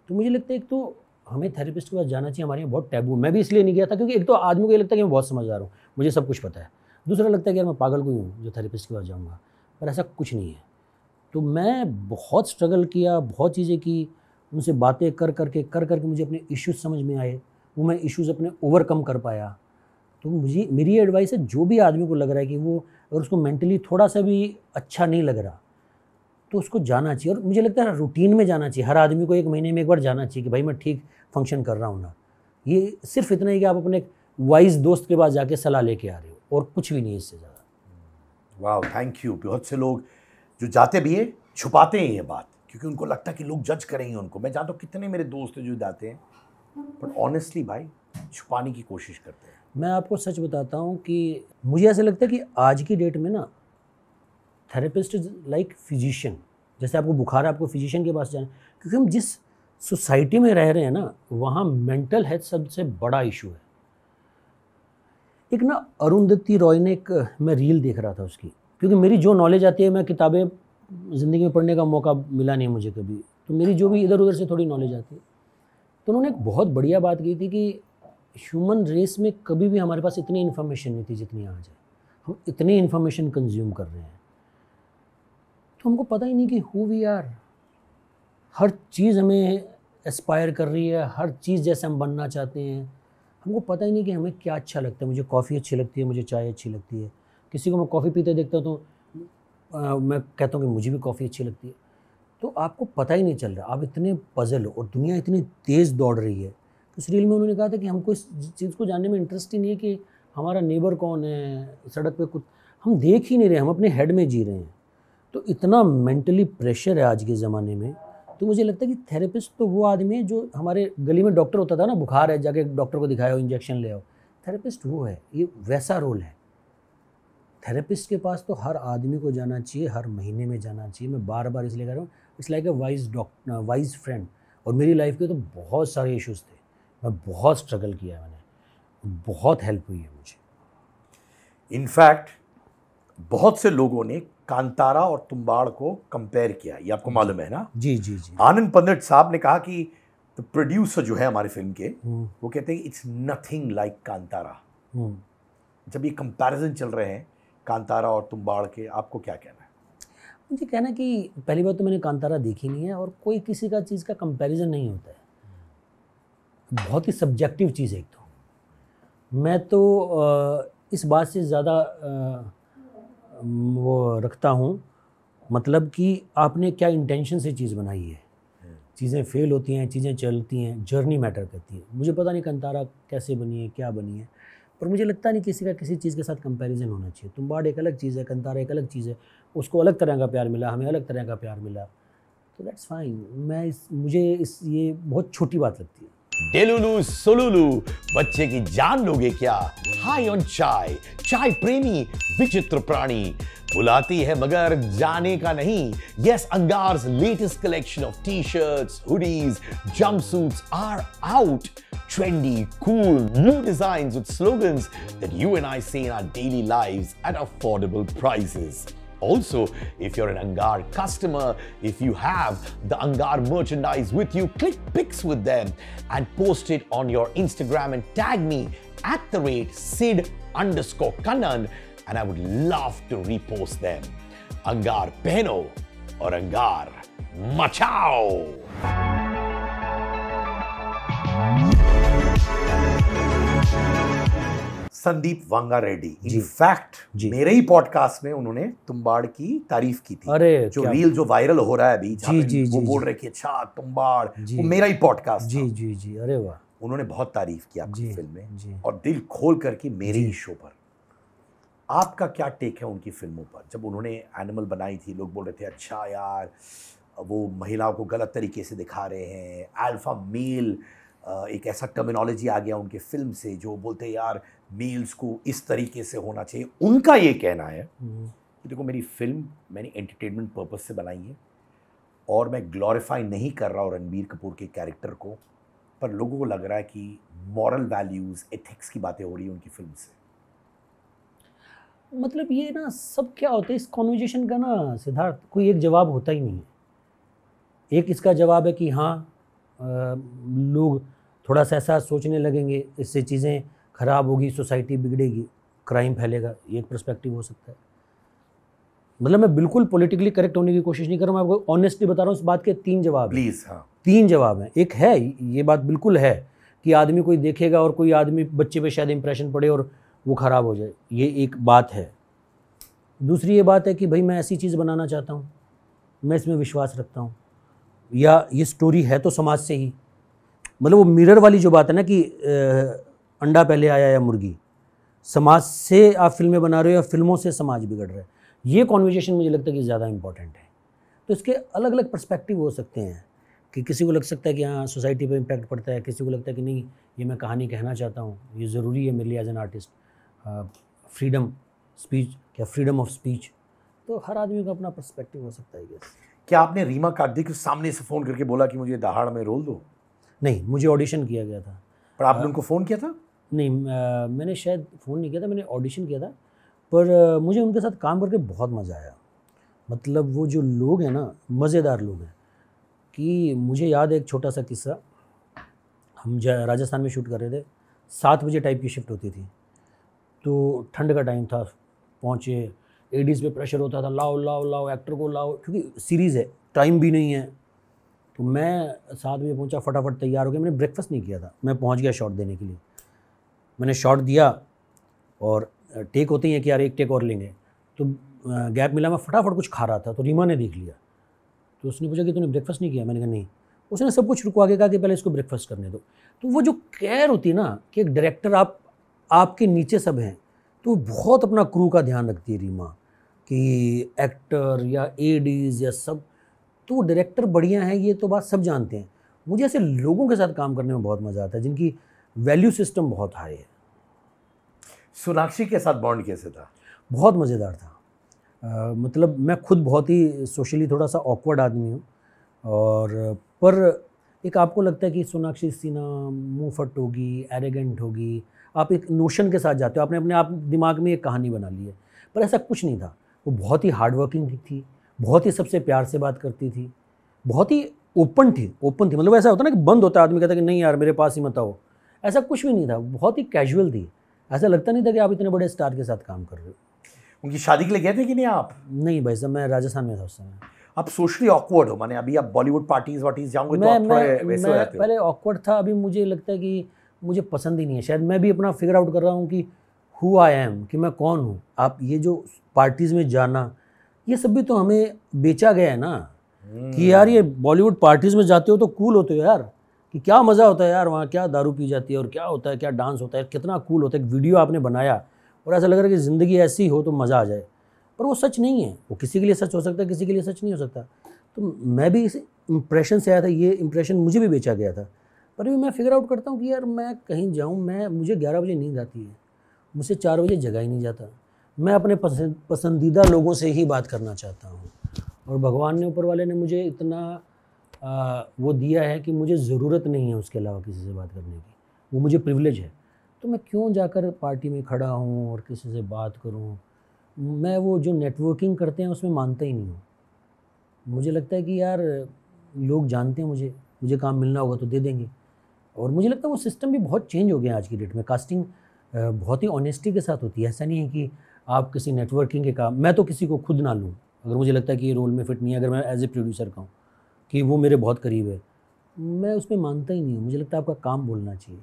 तो मुझे लगता है एक तो हमें थेरेपिस्ट के पास जाना चाहिए हमारे यहाँ बहुत टैबू मैं भी इसलिए नहीं गया था क्योंकि एक तो आदमी को ये लगता है कि मैं बहुत समझदार हूँ मुझे सब कुछ पता है दूसरा लगता है कि यार मैं पागल ही हूँ जो थेरेपिस्ट के पास जाऊँगा पर ऐसा कुछ नहीं है तो मैं बहुत स्ट्रगल किया बहुत चीज़ें की उनसे बातें कर करके कर करके मुझे अपने इश्यूज समझ में आए वो मैं इश्यूज़ अपने ओवरकम कर पाया तो मुझे मेरी एडवाइस है जो भी आदमी को लग रहा है कि वो अगर उसको मेंटली थोड़ा सा भी अच्छा नहीं लग रहा तो उसको जाना चाहिए और मुझे लगता है रूटीन में जाना चाहिए हर आदमी को एक महीने में एक बार जाना चाहिए कि भाई मैं ठीक फंक्शन कर रहा हूँ ना ये सिर्फ इतना ही कि आप अपने वाइज दोस्त के पास जाके सलाह लेके आ रहे हो और कुछ भी नहीं इससे ज़्यादा वाह थैंक यू बहुत से लोग जो जाते भी हैं छुपाते हैं ये बात क्योंकि उनको लगता है कि लोग जज करेंगे उनको मैं जानता हूँ कितने मेरे दोस्त जो जाते हैं बट ऑनेस्टली भाई छुपाने की कोशिश करते हैं मैं आपको सच बताता हूँ कि मुझे ऐसा लगता है कि आज की डेट में ना थेरेपिस्ट इज लाइक फिजिशियन जैसे आपको बुखार है आपको फिजिशियन के पास जाना क्योंकि हम जिस सोसाइटी में रह रहे हैं ना वहाँ मेंटल हेल्थ सबसे बड़ा इशू है एक ना अरुंधति रॉय ने एक मैं रील देख रहा था उसकी क्योंकि मेरी जो नॉलेज आती है मैं किताबें ज़िंदगी में पढ़ने का मौका मिला नहीं मुझे कभी तो मेरी जो भी इधर उधर से थोड़ी नॉलेज आती है तो उन्होंने एक बहुत बढ़िया बात की थी कि ह्यूमन रेस में कभी भी हमारे पास इतनी इन्फॉर्मेशन नहीं थी जितनी आज है हम इतनी इन्फॉर्मेशन कंज्यूम कर रहे हैं तो हमको पता ही नहीं कि हु वी आर हर चीज़ हमें एस्पायर कर रही है हर चीज़ जैसे हम बनना चाहते हैं हमको पता ही नहीं कि हमें क्या अच्छा लगता है मुझे कॉफ़ी अच्छी लगती है मुझे चाय अच्छी लगती है किसी को मैं कॉफ़ी पीते देखता हूँ तो मैं कहता हूँ कि मुझे भी कॉफ़ी अच्छी लगती है तो आपको पता ही नहीं चल रहा आप इतने पजल हो और दुनिया इतनी तेज़ दौड़ रही है उस रील में उन्होंने कहा था कि हमको इस चीज़ को जानने में इंटरेस्ट ही नहीं है कि हमारा नेबर कौन है सड़क पर कुछ हम देख ही नहीं रहे हम अपने हेड में जी रहे हैं तो इतना मेंटली प्रेशर है आज के ज़माने में तो मुझे लगता है कि थेरेपिस्ट तो वो आदमी है जो हमारे गली में डॉक्टर होता था ना बुखार है जाके डॉक्टर को हो इंजेक्शन ले आओ थेरेपिस्ट वो है ये वैसा रोल है थेरेपिस्ट के पास तो हर आदमी को जाना चाहिए हर महीने में जाना चाहिए मैं बार बार इसलिए कह रहा हूँ it's like a wise doctor wise friend और मेरी लाइफ के तो बहुत सारे इश्यूज थे मैं बहुत स्ट्रगल किया मैंने बहुत हेल्प हुई है मुझे इनफैक्ट बहुत से लोगों ने कांतारा और तुम्बाड़ को कंपेयर किया ये आपको मालूम है ना जी जी जी आनंद पंडित साहब ने कहा कि द प्रोड्यूसर जो है हमारी फिल्म के हम्म। वो कहते हैं इट्स नथिंग लाइक कांतारा हम्म। जब ये कंपैरिजन चल रहे हैं कांतारा और तुम्बाड़ के आपको क्या कहना है मुझे कहना कि पहली बार तो मैंने कांतारा देखी नहीं है और कोई किसी का चीज़ का कंपैरिजन नहीं होता है बहुत ही सब्जेक्टिव चीज़ है एक तो मैं तो इस बात से ज़्यादा वो रखता हूँ मतलब कि आपने क्या इंटेंशन से चीज़ बनाई है हाँ। चीज़ें फेल होती हैं चीज़ें चलती हैं जर्नी मैटर करती है मुझे पता नहीं कंतारा कैसे बनी है क्या बनी है पर मुझे लगता नहीं किसी का किसी चीज़ के साथ कंपैरिजन होना चाहिए तुम बाढ़ एक अलग चीज़ है कंतारा एक अलग चीज़ है उसको अलग तरह का प्यार मिला हमें अलग तरह का प्यार मिला तो दैट्स फाइन मैं इस मुझे इस ये बहुत छोटी बात लगती है डेलुलू सोलुलू बच्चे की जान लोगे क्या हाई ऑन चाय चाय प्रेमी विचित्र प्राणी बुलाती है मगर जाने का नहीं yes Angar's latest collection of T shirts hoodies suit are out trendy cool new design with slogans that you and I see in our daily lives at affordable prices. Also, if you're an Angar customer, if you have the Angar merchandise with you, click pics with them and post it on your Instagram and tag me at the rate Sid underscore Kannan and I would love to repost them. Angar Peno or Angar Machao! Sandeep Vanga Reddy in fact मेरे ही podcast में उन्होंने तुम्बाड़ की तारीफ की थी अरे जो रील जो वायरल हो रहा है अभी जी जी वो बोल रहे कि अच्छा तुम्बाड़ वो मेरा ही पॉडकास्ट जी जी जी अरे वाह उन्होंने बहुत तारीफ की आपकी फिल्म में और दिल खोल करके मेरे ही शो पर आपका क्या टेक है उनकी फिल्मों पर जब उन्होंने एनिमल बनाई थी लोग बोल रहे थे अच्छा यार वो महिलाओं को गलत तरीके से दिखा रहे हैं अल्फा मेल एक ऐसा टर्मिनोलॉजी आ गया उनके फिल्म से जो बोलते यार मील्स को इस तरीके से होना चाहिए उनका ये कहना है हम्म। कि देखो मेरी फिल्म मैंने एंटरटेनमेंट पर्पज से बनाई है और मैं ग्लोरीफाई नहीं कर रहा हूँ रणबीर कपूर के कैरेक्टर को पर लोगों को लग रहा है कि मॉरल वैल्यूज़ एथिक्स की बातें हो रही हैं उनकी फिल्म से मतलब ये ना सब क्या होता है इस कॉन्वर्जेशन का ना सिद्धार्थ कोई एक जवाब होता ही नहीं है एक इसका जवाब है कि हाँ आ, लोग थोड़ा सा ऐसा सोचने लगेंगे इससे चीज़ें ख़राब होगी सोसाइटी बिगड़ेगी क्राइम फैलेगा ये एक परस्पेक्टिव हो सकता है मतलब मैं बिल्कुल पॉलिटिकली करेक्ट होने की कोशिश नहीं कर रहा हूँ आपको ऑनेस्टली बता रहा हूँ इस बात के तीन जवाब प्लीज़ हाँ तीन जवाब हैं एक है ये बात बिल्कुल है कि आदमी कोई देखेगा और कोई आदमी बच्चे पे शायद इंप्रेशन पड़े और वो ख़राब हो जाए ये एक बात है दूसरी ये बात है कि भाई मैं ऐसी चीज़ बनाना चाहता हूँ मैं इसमें विश्वास रखता हूँ या ये स्टोरी है तो समाज से ही मतलब वो मिरर वाली जो बात है ना कि अंडा पहले आया या मुर्गी समाज से आप फिल्में बना रहे हो या फिल्मों से समाज बिगड़ रहा है ये कॉन्वर्जेशन मुझे लगता है कि ज़्यादा इंपॉर्टेंट है तो इसके अलग अलग पर्सपेक्टिव हो सकते हैं कि किसी को लग सकता है कि हाँ सोसाइटी पर इम्पैक्ट पड़ता है किसी को लगता है कि नहीं ये मैं कहानी कहना चाहता हूँ ये ज़रूरी है मेरे लिए as an artist freedom speech या फ्रीडम ऑफ स्पीच तो हर आदमी का अपना पर्सपेक्टिव हो सकता है क्या आपने रीमा का के सामने से फ़ोन करके बोला कि मुझे दहाड़ में रोल दो नहीं मुझे ऑडिशन किया गया था पर आपने उनको फ़ोन किया था नहीं आ, मैंने शायद फ़ोन नहीं किया था मैंने ऑडिशन किया था पर आ, मुझे उनके साथ काम करके बहुत मज़ा आया मतलब वो जो लोग हैं ना मज़ेदार लोग हैं कि मुझे याद है एक छोटा सा किस्सा हम राजस्थान में शूट कर रहे थे सात बजे टाइप की शिफ्ट होती थी तो ठंड का टाइम था पहुँचे एडीज पे प्रेशर होता था लाओ लाओ लाओ एक्टर को लाओ क्योंकि सीरीज़ है टाइम भी नहीं है तो मैं सात बजे पहुँचा फटाफट तैयार हो गया मैंने ब्रेकफास्ट नहीं किया था मैं पहुँच गया शॉट देने के लिए मैंने शॉट दिया और टेक होते हैं कि यार एक टेक और लेंगे तो गैप मिला मैं फटाफट कुछ खा रहा था तो रीमा ने देख लिया तो उसने पूछा कि तूने ब्रेकफास्ट नहीं किया मैंने कहा नहीं उसने सब कुछ रुकवा के कहा कि पहले इसको ब्रेकफास्ट करने दो तो वो जो केयर होती है ना कि एक डायरेक्टर आप आपके नीचे सब हैं तो बहुत अपना क्रू का ध्यान रखती है रीमा कि एक्टर या एडीज या सब तो डायरेक्टर बढ़िया हैं ये तो बात सब जानते हैं मुझे ऐसे लोगों के साथ काम करने में बहुत मज़ा आता है जिनकी वैल्यू सिस्टम बहुत हाई है सोनाक्षी के साथ बॉन्ड कैसे था बहुत मज़ेदार था आ, मतलब मैं खुद बहुत ही सोशली थोड़ा सा ऑकवर्ड आदमी हूँ और पर एक आपको लगता है कि सोनाक्षी सिन्हा मुँहफट होगी एरेगेंट होगी आप एक नोशन के साथ जाते हो आपने अपने आप दिमाग में एक कहानी बना ली है पर ऐसा कुछ नहीं था वो बहुत ही हार्ड वर्किंग थी बहुत ही सबसे प्यार से बात करती थी बहुत ही ओपन थी ओपन थी मतलब ऐसा होता ना कि बंद होता है आदमी कहता है कि नहीं यार मेरे पास ही मत आओ ऐसा कुछ भी नहीं था बहुत ही कैजुअल थी ऐसा लगता नहीं था कि आप इतने बड़े स्टार के साथ काम कर रहे हो उनकी शादी के लिए गए थे कि नहीं आप नहीं भाई साहब मैं राजस्थान में था उस समय आप सोशली ऑकवर्ड हो माने अभी आप बॉलीवुड पार्टीज वार्टीज जाओगे तो आप थोड़े वैसे हो जाते हो पहले ऑकवर्ड था अभी मुझे लगता है कि मुझे पसंद ही नहीं है शायद मैं भी अपना फिगर आउट कर रहा हूँ कि हु आई एम कि मैं कौन हूँ आप ये जो पार्टीज़ में जाना ये सब भी तो हमें बेचा गया है ना कि हम्म। यार ये बॉलीवुड पार्टीज़ में जाते हो तो कूल होते हो यार कि क्या मज़ा होता है यार वहाँ क्या दारू पी जाती है और क्या होता है क्या डांस होता है कितना कूल होता है एक वीडियो आपने बनाया और ऐसा लग रहा है कि ज़िंदगी ऐसी हो तो मज़ा आ जाए पर वो सच नहीं है वो किसी के लिए सच हो सकता है किसी के लिए सच नहीं हो सकता तो मैं भी इस इम्प्रेशन से आया था ये इम्प्रेशन मुझे भी बेचा गया था पर भी मैं फिगर आउट करता हूँ कि यार मैं कहीं जाऊँ मैं मुझे ग्यारह बजे नींद आती है मुझसे चार बजे जगा ही नहीं जाता मैं अपने पसंद पसंदीदा लोगों से ही बात करना चाहता हूँ और भगवान ने ऊपर वाले ने मुझे इतना आ, वो दिया है कि मुझे ज़रूरत नहीं है उसके अलावा किसी से बात करने की वो मुझे प्रिवलेज है तो मैं क्यों जाकर पार्टी में खड़ा हूँ और किसी से बात करूँ मैं वो जो नेटवर्किंग करते हैं उसमें मानता ही नहीं हूँ मुझे लगता है कि यार लोग जानते हैं मुझे मुझे काम मिलना होगा तो दे देंगे और मुझे लगता है वो सिस्टम भी बहुत चेंज हो गया आज की डेट में कास्टिंग बहुत ही ऑनेस्टी के साथ होती है ऐसा नहीं है कि आप किसी नेटवर्किंग के काम मैं तो किसी को खुद ना लूँ अगर मुझे लगता है कि ये रोल में फिट नहीं है अगर मैं एज ए प्रोड्यूसर का हूँ कि वो मेरे बहुत करीब है मैं उसमें मानता ही नहीं हूँ मुझे लगता है आपका काम बोलना चाहिए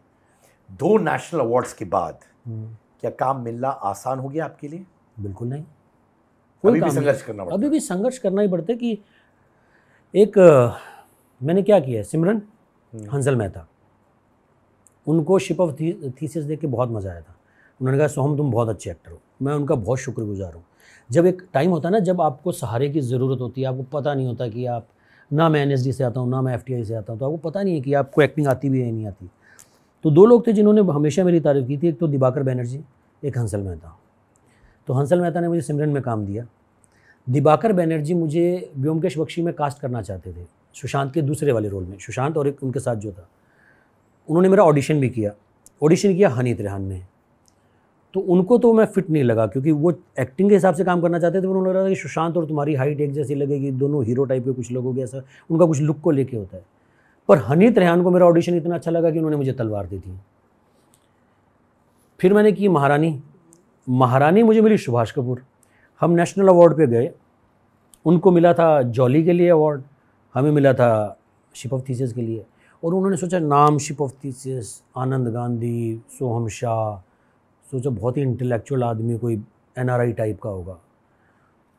दो नेशनल अवार्ड्स के बाद हम्म। क्या काम मिलना आसान हो गया आपके लिए बिल्कुल नहीं कोई अभी भी संघर्ष करना पड़ता अभी भी संघर्ष करना ही पड़ता है कि एक मैंने क्या किया सिमरन हम्म। हंसल मेहता उनको शिप ऑफ थी, थीसिस देख के बहुत मज़ा आया था उन्होंने कहा सोहम तुम बहुत अच्छे एक्टर हो मैं उनका बहुत शुक्रगुजार हूँ जब एक टाइम होता है ना जब आपको सहारे की ज़रूरत होती है आपको पता नहीं होता कि आप ना मैं एन से आता हूँ ना मैं एफ से आता हूँ तो आपको पता नहीं है कि आपको एक्टिंग आती भी है नहीं आती तो दो लोग थे जिन्होंने हमेशा मेरी तारीफ़ की थी एक तो दिबाकर बैनर्जी एक हंसल मेहता तो हंसल मेहता ने मुझे सिमरन में काम दिया दिबाकर बैनर्जी मुझे व्योमकेश बख्शी में कास्ट करना चाहते थे सुशांत के दूसरे वाले रोल में सुशांत और एक उनके साथ जो था उन्होंने मेरा ऑडिशन भी किया ऑडिशन किया हनी रेहान ने तो उनको तो मैं फिट नहीं लगा क्योंकि वो एक्टिंग के हिसाब से काम करना चाहते थे पर तो उन्हें लग रहा था कि सुशांत और तुम्हारी हाइट एक जैसी लगेगी दोनों हीरो टाइप के कुछ लोगों के ऐसा उनका कुछ लुक को लेके होता है पर हनीत रेहान को मेरा ऑडिशन इतना अच्छा लगा कि उन्होंने मुझे तलवार दी थी फिर मैंने की महारानी महारानी मुझे मिली सुभाष कपूर हम नेशनल अवार्ड पे गए उनको मिला था जॉली के लिए अवार्ड हमें मिला था शिप ऑफ थीसेस के लिए और उन्होंने सोचा नाम ship of Theseus Anand Gandhi Soham Shah सोचा तो बहुत ही इंटेलेक्चुअल आदमी कोई एन टाइप का होगा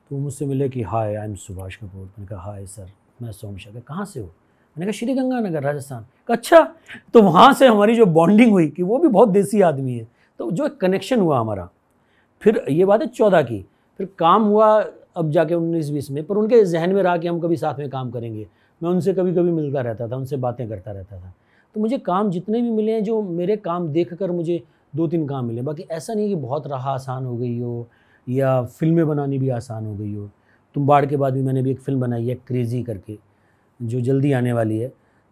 तो मुझसे मिले कि hi I am Subhash Kapoor मैंने कहा हाय सर मैं सोम शाह कहाँ से हो मैंने कहा श्री गंगानगर राजस्थान कहा अच्छा तो वहाँ से हमारी जो बॉन्डिंग हुई कि वो भी बहुत देसी आदमी है तो जो एक कनेक्शन हुआ हमारा फिर ये बात है चौदह की फिर काम हुआ अब जाके उन्नीस बीस में पर उनके जहन में रहा कि हम कभी साथ में काम करेंगे मैं उनसे कभी कभी मिलता रहता था उनसे बातें करता रहता था तो मुझे काम जितने भी मिले हैं जो मेरे काम देख कर मुझे दो तीन काम मिले बाकी ऐसा नहीं है कि बहुत राह आसान हो गई हो या फिल्में बनानी भी आसान हो गई हो तुम बाढ़ के बाद भी मैंने भी एक फ़िल्म बनाई है क्रेज़ी करके जो जल्दी आने वाली है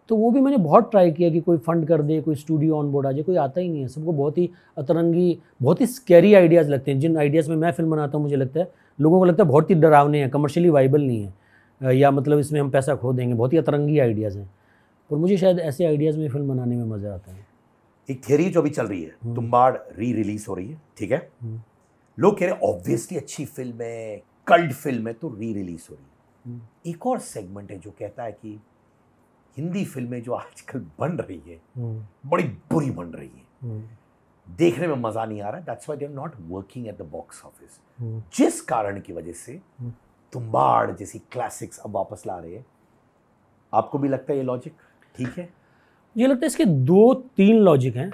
तो वो भी मैंने बहुत ट्राई किया कि कोई फंड कर दे कोई स्टूडियो ऑन बोर्ड आ जाए कोई आता ही नहीं है सबको बहुत ही अतरंगी बहुत ही स्कैरी आइडियाज़ लगते हैं जिन आइडियाज़ में मैं फिल्म बनाता हूँ मुझे लगता है लोगों को लगता है बहुत ही डरावने हैं कमर्शियली वाइबल नहीं है या मतलब इसमें हम पैसा खो देंगे बहुत ही अतरंगी आइडियाज़ हैं पर मुझे शायद ऐसे आइडियाज़ में फिल्म बनाने में मज़ा आता है एक थियरी जो अभी चल रही है हम्म। तुम्बाड़ री रिलीज हो रही है ठीक है हम्म। लोग कह रहे हैं ऑब्वियसली अच्छी फिल्म है कल्ड फिल्म है तो री रिलीज हो रही है हम्म। एक और सेगमेंट है जो कहता है कि हिंदी फिल्में जो आजकल बन रही है बड़ी बुरी बन रही है देखने में मज़ा नहीं आ रहा that's why they're not working at the box office जिस कारण की वजह से तुम्बाड़ जैसी क्लासिक्स अब वापस ला रहे हैं आपको भी लगता है ये लॉजिक ठीक है मुझे लगता है इसके दो तीन लॉजिक हैं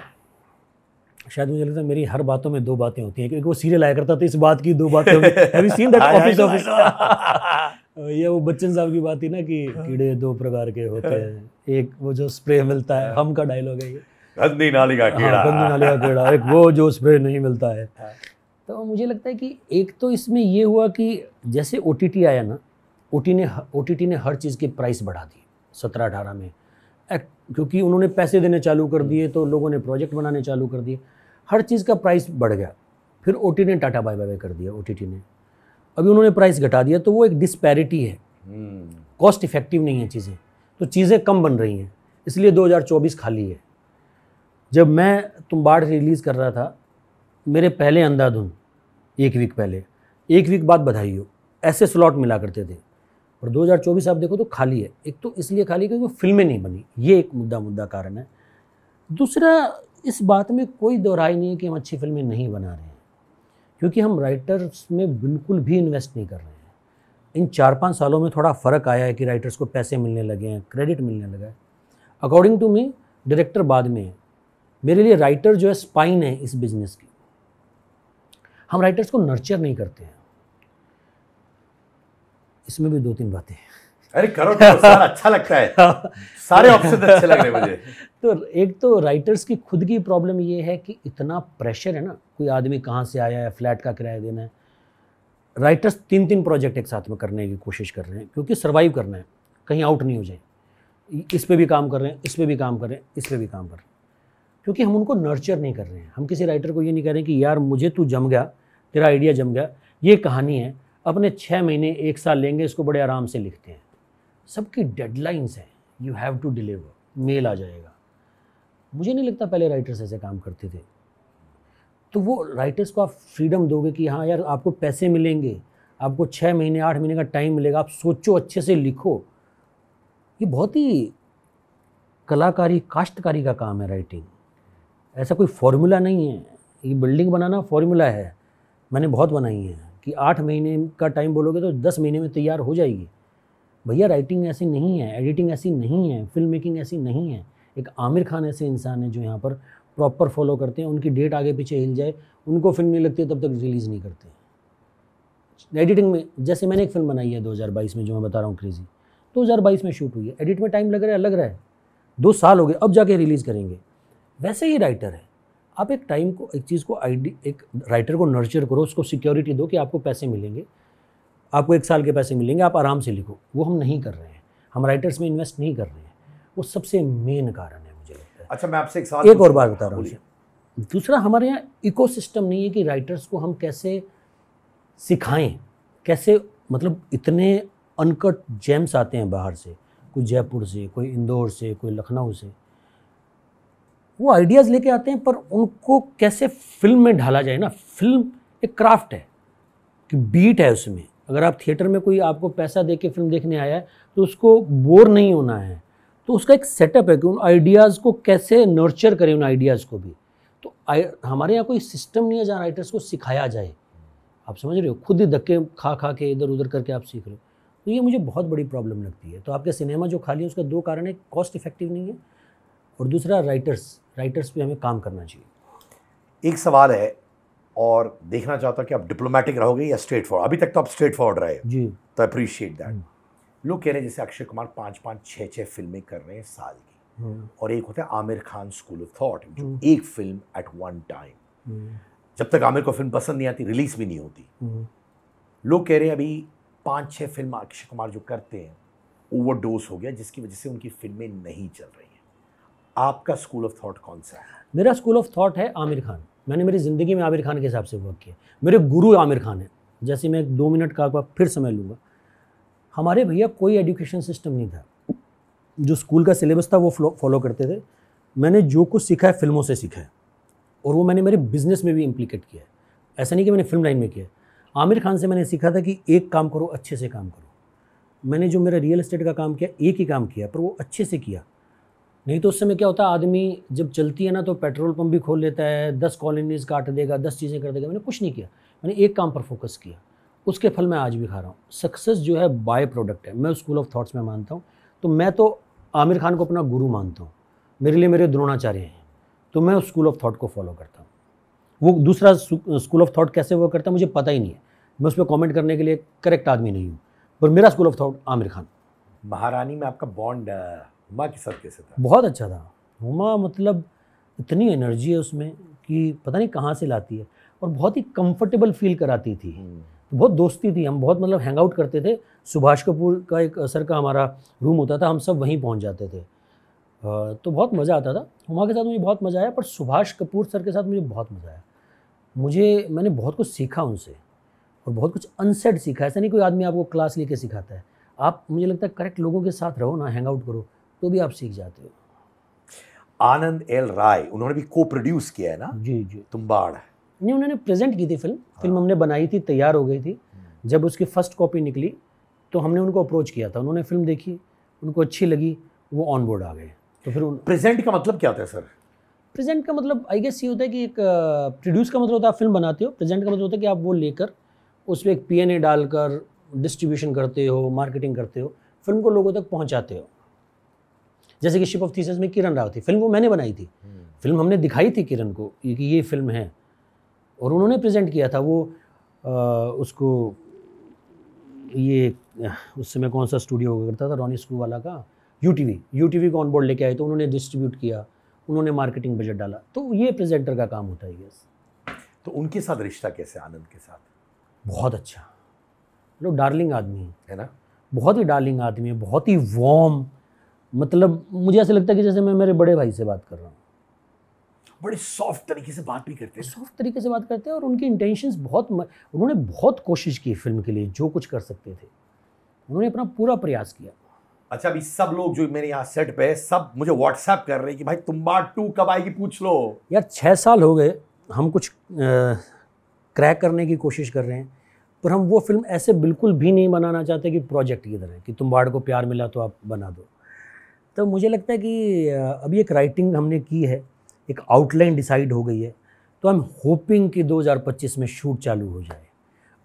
शायद मुझे लगता है मेरी हर बातों में दो बातें होती हैं क्योंकि वो सीरियल आया करता था इस बात की दो बातें have seen that office office ये वो बच्चन साहब की बात ही ना कि कीड़े दो प्रकार के होते हैं एक वो जो स्प्रे मिलता है हम का डायलॉग है ये गंदी नाली का हाँ, कीड़ा गंदी नाली का कीड़ा एक वो जो स्प्रे नहीं मिलता है हाँ। तो मुझे लगता है कि एक तो इसमें ये हुआ कि जैसे ओ आया ना ओ ने ओ ने हर चीज़ की प्राइस बढ़ा दी सत्रह अठारह में क्योंकि उन्होंने पैसे देने चालू कर दिए तो लोगों ने प्रोजेक्ट बनाने चालू कर दिए हर चीज़ का प्राइस बढ़ गया फिर ओ ने टाटा बाय बाय कर दिया ओ ने अभी उन्होंने प्राइस घटा दिया तो वो एक डिस्पैरिटी है कॉस्ट हम्म। इफेक्टिव नहीं है चीज़ें तो चीज़ें कम बन रही हैं इसलिए 2024 खाली है जब मैं तुम बाढ़ रिलीज़ कर रहा था मेरे पहले अंधाधुन एक वीक पहले एक वीक बाद बधाई हो ऐसे स्लॉट मिला करते थे और 2024 आप देखो तो खाली है एक तो इसलिए खाली क्योंकि फिल्में नहीं बनी ये एक मुद्दा मुद्दा कारण है दूसरा इस बात में कोई दोहराई नहीं है कि हम अच्छी फिल्में नहीं बना रहे हैं क्योंकि हम राइटर्स में बिल्कुल भी इन्वेस्ट नहीं कर रहे हैं इन चार पाँच सालों में थोड़ा फ़र्क आया है कि राइटर्स को पैसे मिलने लगे हैं क्रेडिट मिलने लगा है अकॉर्डिंग टू मी डायरेक्टर बाद में मेरे लिए राइटर जो है स्पाइन है इस बिज़नेस की हम राइटर्स को नर्चर नहीं करते हैं इसमें भी दो तीन बातें हैं अरे करो तो सारा अच्छा लगता है सारे ऑप्शन अच्छे लग रहे मुझे तो एक तो राइटर्स की खुद की प्रॉब्लम ये है कि इतना प्रेशर है ना कोई आदमी कहाँ से आया है फ्लैट का किराया देना है राइटर्स तीन तीन प्रोजेक्ट एक साथ में करने की कोशिश कर रहे हैं क्योंकि सर्वाइव करना है कहीं आउट नहीं हो जाए इस पर भी काम कर रहे हैं इस पर भी काम कर रहे हैं इस पर भी काम कर रहे हैं क्योंकि हम उनको नर्चर नहीं कर रहे हैं हम किसी राइटर को ये नहीं कह रहे हैं कि यार मुझे तू जम गया तेरा आइडिया जम गया ये कहानी है अपने छः महीने एक साल लेंगे इसको बड़े आराम से लिखते हैं सबकी डेडलाइंस हैं you have to deliver mail आ जाएगा मुझे नहीं लगता पहले राइटर्स ऐसे काम करते थे तो वो राइटर्स को आप फ्रीडम दोगे कि हाँ यार आपको पैसे मिलेंगे आपको छः महीने आठ महीने का टाइम मिलेगा आप सोचो अच्छे से लिखो ये बहुत ही कलाकारी काश्तकारी का काम है राइटिंग ऐसा कोई फॉर्मूला नहीं है ये बिल्डिंग बनाना फॉर्मूला है मैंने बहुत बनाई है कि आठ महीने का टाइम बोलोगे तो दस महीने में तैयार हो जाएगी भैया राइटिंग ऐसी नहीं है एडिटिंग ऐसी नहीं है फिल्म मेकिंग ऐसी नहीं है एक आमिर खान ऐसे इंसान है जो यहाँ पर प्रॉपर फॉलो करते हैं उनकी डेट आगे पीछे हिल जाए उनको फिल्म नहीं लगती तब तक रिलीज़ नहीं करते एडिटिंग में जैसे मैंने एक फिल्म बनाई है 2022 में जो मैं बता रहा हूँ क्रेज़ी 2022 में शूट हुई है एडिट में टाइम लग रहा है लग रहा है दो साल हो गए अब जाके रिलीज़ करेंगे वैसे ही राइटर है आप एक टाइम को एक चीज़ को आईडी एक राइटर को नर्चर करो उसको सिक्योरिटी दो कि आपको पैसे मिलेंगे आपको एक साल के पैसे मिलेंगे आप आराम से लिखो वो हम नहीं कर रहे हैं हम राइटर्स में इन्वेस्ट नहीं कर रहे हैं वो सबसे मेन कारण है मुझे लगता है अच्छा मैं आपसे एक सवाल एक और बात बता रहा हूँ दूसरा हमारे यहाँ इको नहीं है कि राइटर्स को हम कैसे सिखाएं कैसे मतलब इतने अनकट जेम्स आते हैं बाहर से कोई जयपुर से कोई इंदौर से कोई लखनऊ से वो आइडियाज़ लेके आते हैं पर उनको कैसे फिल्म में ढाला जाए ना फिल्म एक क्राफ्ट है कि बीट है उसमें अगर आप थिएटर में कोई आपको पैसा दे के फिल्म देखने आया है तो उसको बोर नहीं होना है तो उसका एक सेटअप है कि उन आइडियाज़ को कैसे नर्चर करें उन आइडियाज़ को भी तो हमारे यहाँ कोई सिस्टम नहीं है जहाँ राइटर्स को सिखाया जाए आप समझ रहे हो खुद ही धक्के खा खा के इधर उधर करके आप सीख रहे हो तो ये मुझे बहुत बड़ी प्रॉब्लम लगती है तो आपके सिनेमा जो खाली है उसका दो कारण है कॉस्ट इफेक्टिव नहीं है और दूसरा राइटर्स राइटर्स पे हमें काम करना चाहिए एक सवाल है और देखना चाहता हूँ कि आप डिप्लोमेटिक रहोगे या स्ट्रेट फॉरवर्ड अभी तक तो आप स्ट्रेट फॉरवर्ड रहे जी तो अप्रिशिएट हम्म। दैट लोग कह रहे हैं जैसे अक्षय कुमार पाँच पाँच छः छः फिल्में कर रहे हैं साल की हम्म। और एक होता है Aamir Khan school of thought जो हम्म। एक फिल्म एट वन टाइम जब तक आमिर को फिल्म पसंद नहीं आती रिलीज भी नहीं होती लोग कह रहे हैं अभी पाँच छः फिल्म अक्षय कुमार जो करते हैं ओवर हो गया जिसकी वजह से उनकी फिल्में नहीं चल रही आपका स्कूल ऑफ थॉट कौन सा है मेरा स्कूल ऑफ थॉट है आमिर खान मैंने मेरी ज़िंदगी में आमिर खान के हिसाब से वर्क किया मेरे गुरु आमिर खान हैं जैसे मैं दो मिनट का आपका फिर समय लूँगा हमारे भैया कोई एजुकेशन सिस्टम नहीं था जो स्कूल का सिलेबस था वो फॉलो करते थे मैंने जो कुछ सीखा है फिल्मों से सीखा है और वो मैंने मेरे बिजनेस में भी इम्प्लीकेट किया है ऐसा नहीं कि मैंने फिल्म लाइन में किया आमिर खान से मैंने सीखा था कि एक काम करो अच्छे से काम करो मैंने जो मेरा रियल इस्टेट का काम किया एक ही काम किया पर वो अच्छे से किया नहीं तो उस समय क्या होता है आदमी जब चलती है ना तो पेट्रोल पंप भी खोल लेता है दस कॉलोनीज काट देगा दस चीज़ें कर देगा मैंने कुछ नहीं किया मैंने एक काम पर फोकस किया उसके फल मैं आज भी खा रहा हूँ सक्सेस जो है बाय प्रोडक्ट है मैं स्कूल ऑफ थाट्स में मानता हूँ तो मैं तो आमिर खान को अपना गुरु मानता हूँ मेरे लिए मेरे द्रोणाचार्य हैं तो मैं उस स्कूल ऑफ थाट को फॉलो करता हूँ वो दूसरा स्कूल ऑफ थाट कैसे वो करता है मुझे पता ही नहीं है मैं उस पर कॉमेंट करने के लिए करेक्ट आदमी नहीं हूँ पर मेरा school of thought Aamir Khan Maharani में आपका बॉन्ड हुमा के साथ कैसे था बहुत अच्छा था हुमा मतलब इतनी एनर्जी है उसमें कि पता नहीं कहाँ से लाती है और बहुत ही कंफर्टेबल फील कराती थी हम्म। तो बहुत दोस्ती थी हम बहुत मतलब हैंग आउट करते थे सुभाष कपूर का एक सर का हमारा रूम होता था हम सब वहीं पहुंच जाते थे तो बहुत मज़ा आता था हुमा के साथ मुझे बहुत मज़ा आया पर सुभाष कपूर सर के साथ मुझे बहुत मज़ा आया मुझे मैंने बहुत कुछ सीखा उनसे और बहुत कुछ अनसेट सीखा ऐसा नहीं कोई आदमी आपको क्लास लेके सिखाता है आप मुझे लगता है करेक्ट लोगों के साथ रहो ना हैंग आउट करो तो भी आप सीख जाते हो आनंद एल राय उन्होंने भी को प्रोड्यूस किया है ना जी जी तुम्बाड़ नहीं उन्होंने प्रेजेंट की थी फिल्म हाँ। फिल्म हमने बनाई थी तैयार हो गई थी हम्म। जब उसकी फर्स्ट कॉपी निकली तो हमने उनको अप्रोच किया था उन्होंने फिल्म देखी उनको अच्छी लगी वो ऑन बोर्ड आ गए तो फिर उन प्रेजेंट का मतलब क्या होता है सर प्रेजेंट का मतलब आई गेस ये होता है कि एक प्रोड्यूस का मतलब होता है आप फिल्म बनाते हो प्रेजेंट का मतलब होता है कि आप वो लेकर उस पर एक पी डालकर डिस्ट्रीब्यूशन करते हो मार्केटिंग करते हो फिल्म को लोगों तक पहुँचाते हो जैसे कि शिप ऑफ थीसेस में किरण राव थी फिल्म वो मैंने बनाई थी हम्म। फिल्म हमने दिखाई थी किरण को कि ये फिल्म है और उन्होंने प्रेजेंट किया था वो आ, उसको ये उस समय कौन सा स्टूडियो हुआ करता था रॉनी स्क्रू वाला का U T V U T V को ऑन बोर्ड लेके आए तो उन्होंने डिस्ट्रीब्यूट किया उन्होंने मार्केटिंग बजट डाला तो ये प्रेजेंटर का काम होता है यस तो उनके साथ रिश्ता कैसे आनंद के साथ बहुत अच्छा मतलब डार्लिंग आदमी है ना बहुत ही डार्लिंग आदमी है बहुत ही वॉर्म मतलब मुझे ऐसा लगता है कि जैसे मैं मेरे बड़े भाई से बात कर रहा हूँ बड़े सॉफ्ट तरीके से बात भी करते हैं सॉफ्ट तरीके से बात करते हैं और उनकी इंटेंशन बहुत उन्होंने बहुत कोशिश की फिल्म के लिए जो कुछ कर सकते थे उन्होंने अपना पूरा प्रयास किया अच्छा अभी सब लोग जो मेरे यहाँ सेट पे सब मुझे व्हाट्सएप कर रहे हैं कि भाई तुम तुम्बाड़ टू कब आएगी पूछ लो यार छः साल हो गए हम कुछ क्रैक करने की कोशिश कर रहे हैं पर हम वो फिल्म ऐसे बिल्कुल भी नहीं बनाना चाहते कि प्रोजेक्ट की तरह कि तुम बाड़ को प्यार मिला तो आप बना दो तो मुझे लगता है कि अभी एक राइटिंग हमने की है एक आउटलाइन डिसाइड हो गई है तो आई एम होपिंग कि 2025 में शूट चालू हो जाए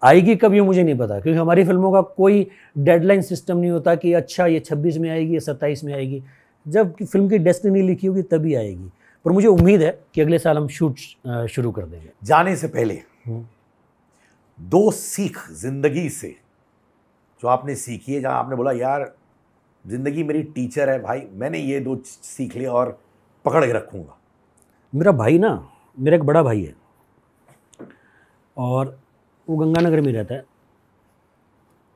आएगी कब ये मुझे नहीं पता क्योंकि हमारी फिल्मों का कोई डेडलाइन सिस्टम नहीं होता कि अच्छा ये 26 में आएगी या 27 में आएगी जब फिल्म की डेस्टिनी लिखी होगी तभी आएगी पर मुझे उम्मीद है कि अगले साल हम शूट शुरू कर देंगे जाने से पहले हम्म। दो सीख जिंदगी से जो आपने सीखी है जहाँ आपने बोला यार ज़िंदगी मेरी टीचर है भाई मैंने ये दो सीख लिया और पकड़ के रखूँगा मेरा भाई ना मेरा एक बड़ा भाई है और वो गंगानगर में रहता है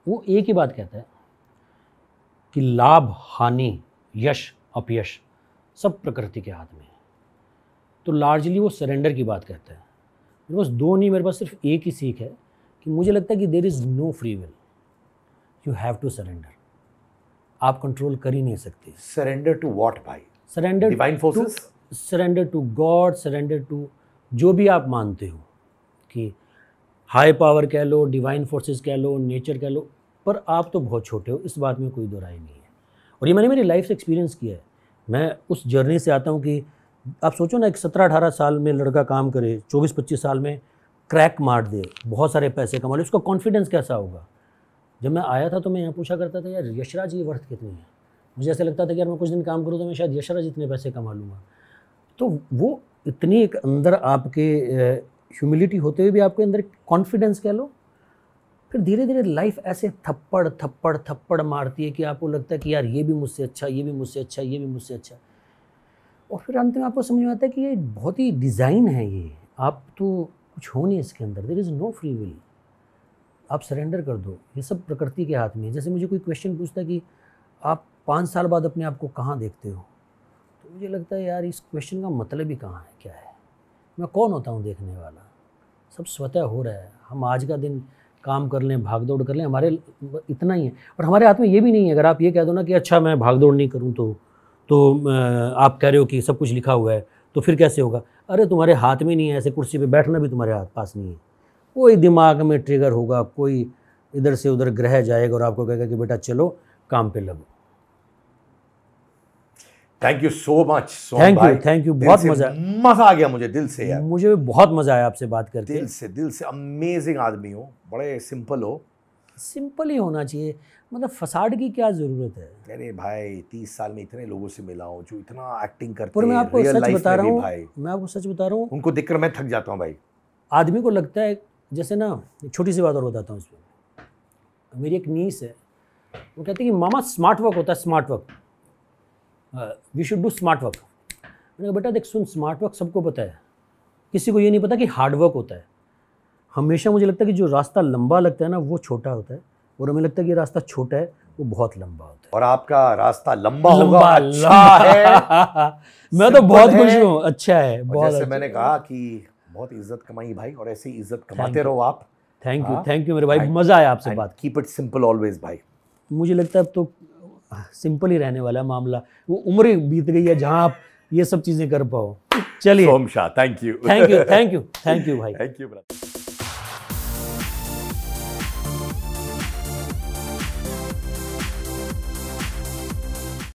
वो एक ही बात कहता है कि लाभ हानि यश अपयश सब प्रकृति के हाथ में है तो लार्जली वो सरेंडर की बात कहता है मेरे पास दो नहीं मेरे पास सिर्फ एक ही सीख है कि मुझे लगता है कि there is no free will you have to surrender आप कंट्रोल कर ही नहीं सकते सरेंडर टू वॉट भाई surrender forces surrender to God surrender to जो भी आप मानते हो कि हाई पावर कह लो डिवाइन फोर्सेस कह लो नेचर कह लो पर आप तो बहुत छोटे हो इस बात में कोई दो राय नहीं है और ये मैंने मेरी लाइफ से एक्सपीरियंस किया है मैं उस जर्नी से आता हूँ कि आप सोचो ना एक सत्रह अठारह साल में लड़का काम करे चौबीस पच्चीस साल में क्रैक मार दे बहुत सारे पैसे कमा ले उसका कॉन्फिडेंस कैसा होगा जब मैं आया था तो मैं यहाँ पूछा करता था यार यशराज ये वर्थ कितनी है मुझे ऐसा लगता था कि यार मैं कुछ दिन काम करूँ तो मैं शायद यशराज इतने पैसे कमा लूँगा तो वो इतनी एक अंदर आपके ह्यूमिलिटी होते हुए भी आपके अंदर कॉन्फिडेंस कह लो फिर धीरे धीरे लाइफ ऐसे थप्पड़ थप्पड़ थप्पड़ मारती है कि आपको लगता है कि यार ये भी मुझसे अच्छा ये भी मुझसे अच्छा ये भी मुझसे अच्छा और फिर अंत में आपको समझ में आता है कि ये बहुत ही डिज़ाइन है ये आप तो कुछ हो नहीं इसके अंदर there is no free will आप सरेंडर कर दो ये सब प्रकृति के हाथ में है जैसे मुझे कोई क्वेश्चन पूछता है कि आप पाँच साल बाद अपने आप को कहाँ देखते हो तो मुझे लगता है यार इस क्वेश्चन का मतलब ही कहाँ है क्या है मैं कौन होता हूँ देखने वाला सब स्वतः हो रहा है हम आज का दिन काम कर लें भाग दौड़ कर लें हमारे इतना ही है और हमारे हाथ में ये भी नहीं है अगर आप ये कह दो ना कि अच्छा मैं भाग दौड़ नहीं करूँ तो तो आप कह रहे हो कि सब कुछ लिखा हुआ है तो फिर कैसे होगा अरे तुम्हारे हाथ में नहीं है ऐसे कुर्सी पे बैठना भी तुम्हारे हाथ पास नहीं है कोई दिमाग में ट्रिगर होगा कोई इधर से उधर ग्रह जाएगा और आपको कहेगा कि बेटा चलो काम पे लगो thank you so much thank you thank you बहुत मजा मजा आ गया मुझे दिल से यार मुझे भी बहुत मजा आया आपसे बात करके दिल से दिल से अमेजिंग आदमी हो बड़े सिंपल हो सिंपल ही होना चाहिए मतलब फसाड की क्या ज़रूरत है अरे भाई तीस साल में इतने लोगों से मिला हूँ जो इतना एक्टिंग करते हैं मैं आपको सच बता रहा हूँ मैं आपको सच बता रहा हूँ उनको देखकर मैं थक जाता हूँ भाई आदमी को लगता है जैसे ना छोटी सी बात और बताता हूँ उसमें मेरी एक नीस है वो कहते हैं कि मामा स्मार्ट वर्क होता है smart work we should do smart work मैंने कहा बेटा देख सुन स्मार्ट वर्क सबको पता है किसी को ये नहीं पता कि हार्ड वर्क होता है हमेशा मुझे लगता है कि जो रास्ता लंबा लगता है ना वो छोटा होता है और हमें लगता है कि रास्ता छोटा है वो बहुत लंबा होता है और आपका रास्ता लंबा, लंबा होगा अच्छा है मैं तो बहुत खुश हूँ अच्छा है बहुत जैसे अच्छा मैंने कहा कि बहुत इज्जत कमाई भाई और ऐसी इज्जत कमाते रहो आप थैंक यू थैंक यू मेरे भाई मज़ा आया आपसे बात कीप इट सिंपल ऑलवेज भाई मुझे लगता है अब तो सिंपल ही रहने वाला है मामला वो उम्र बीत गई है जहाँ आप ये सब चीज़ें कर पाओ चलिए thank you thank you thank you thank you भाई थैंक यू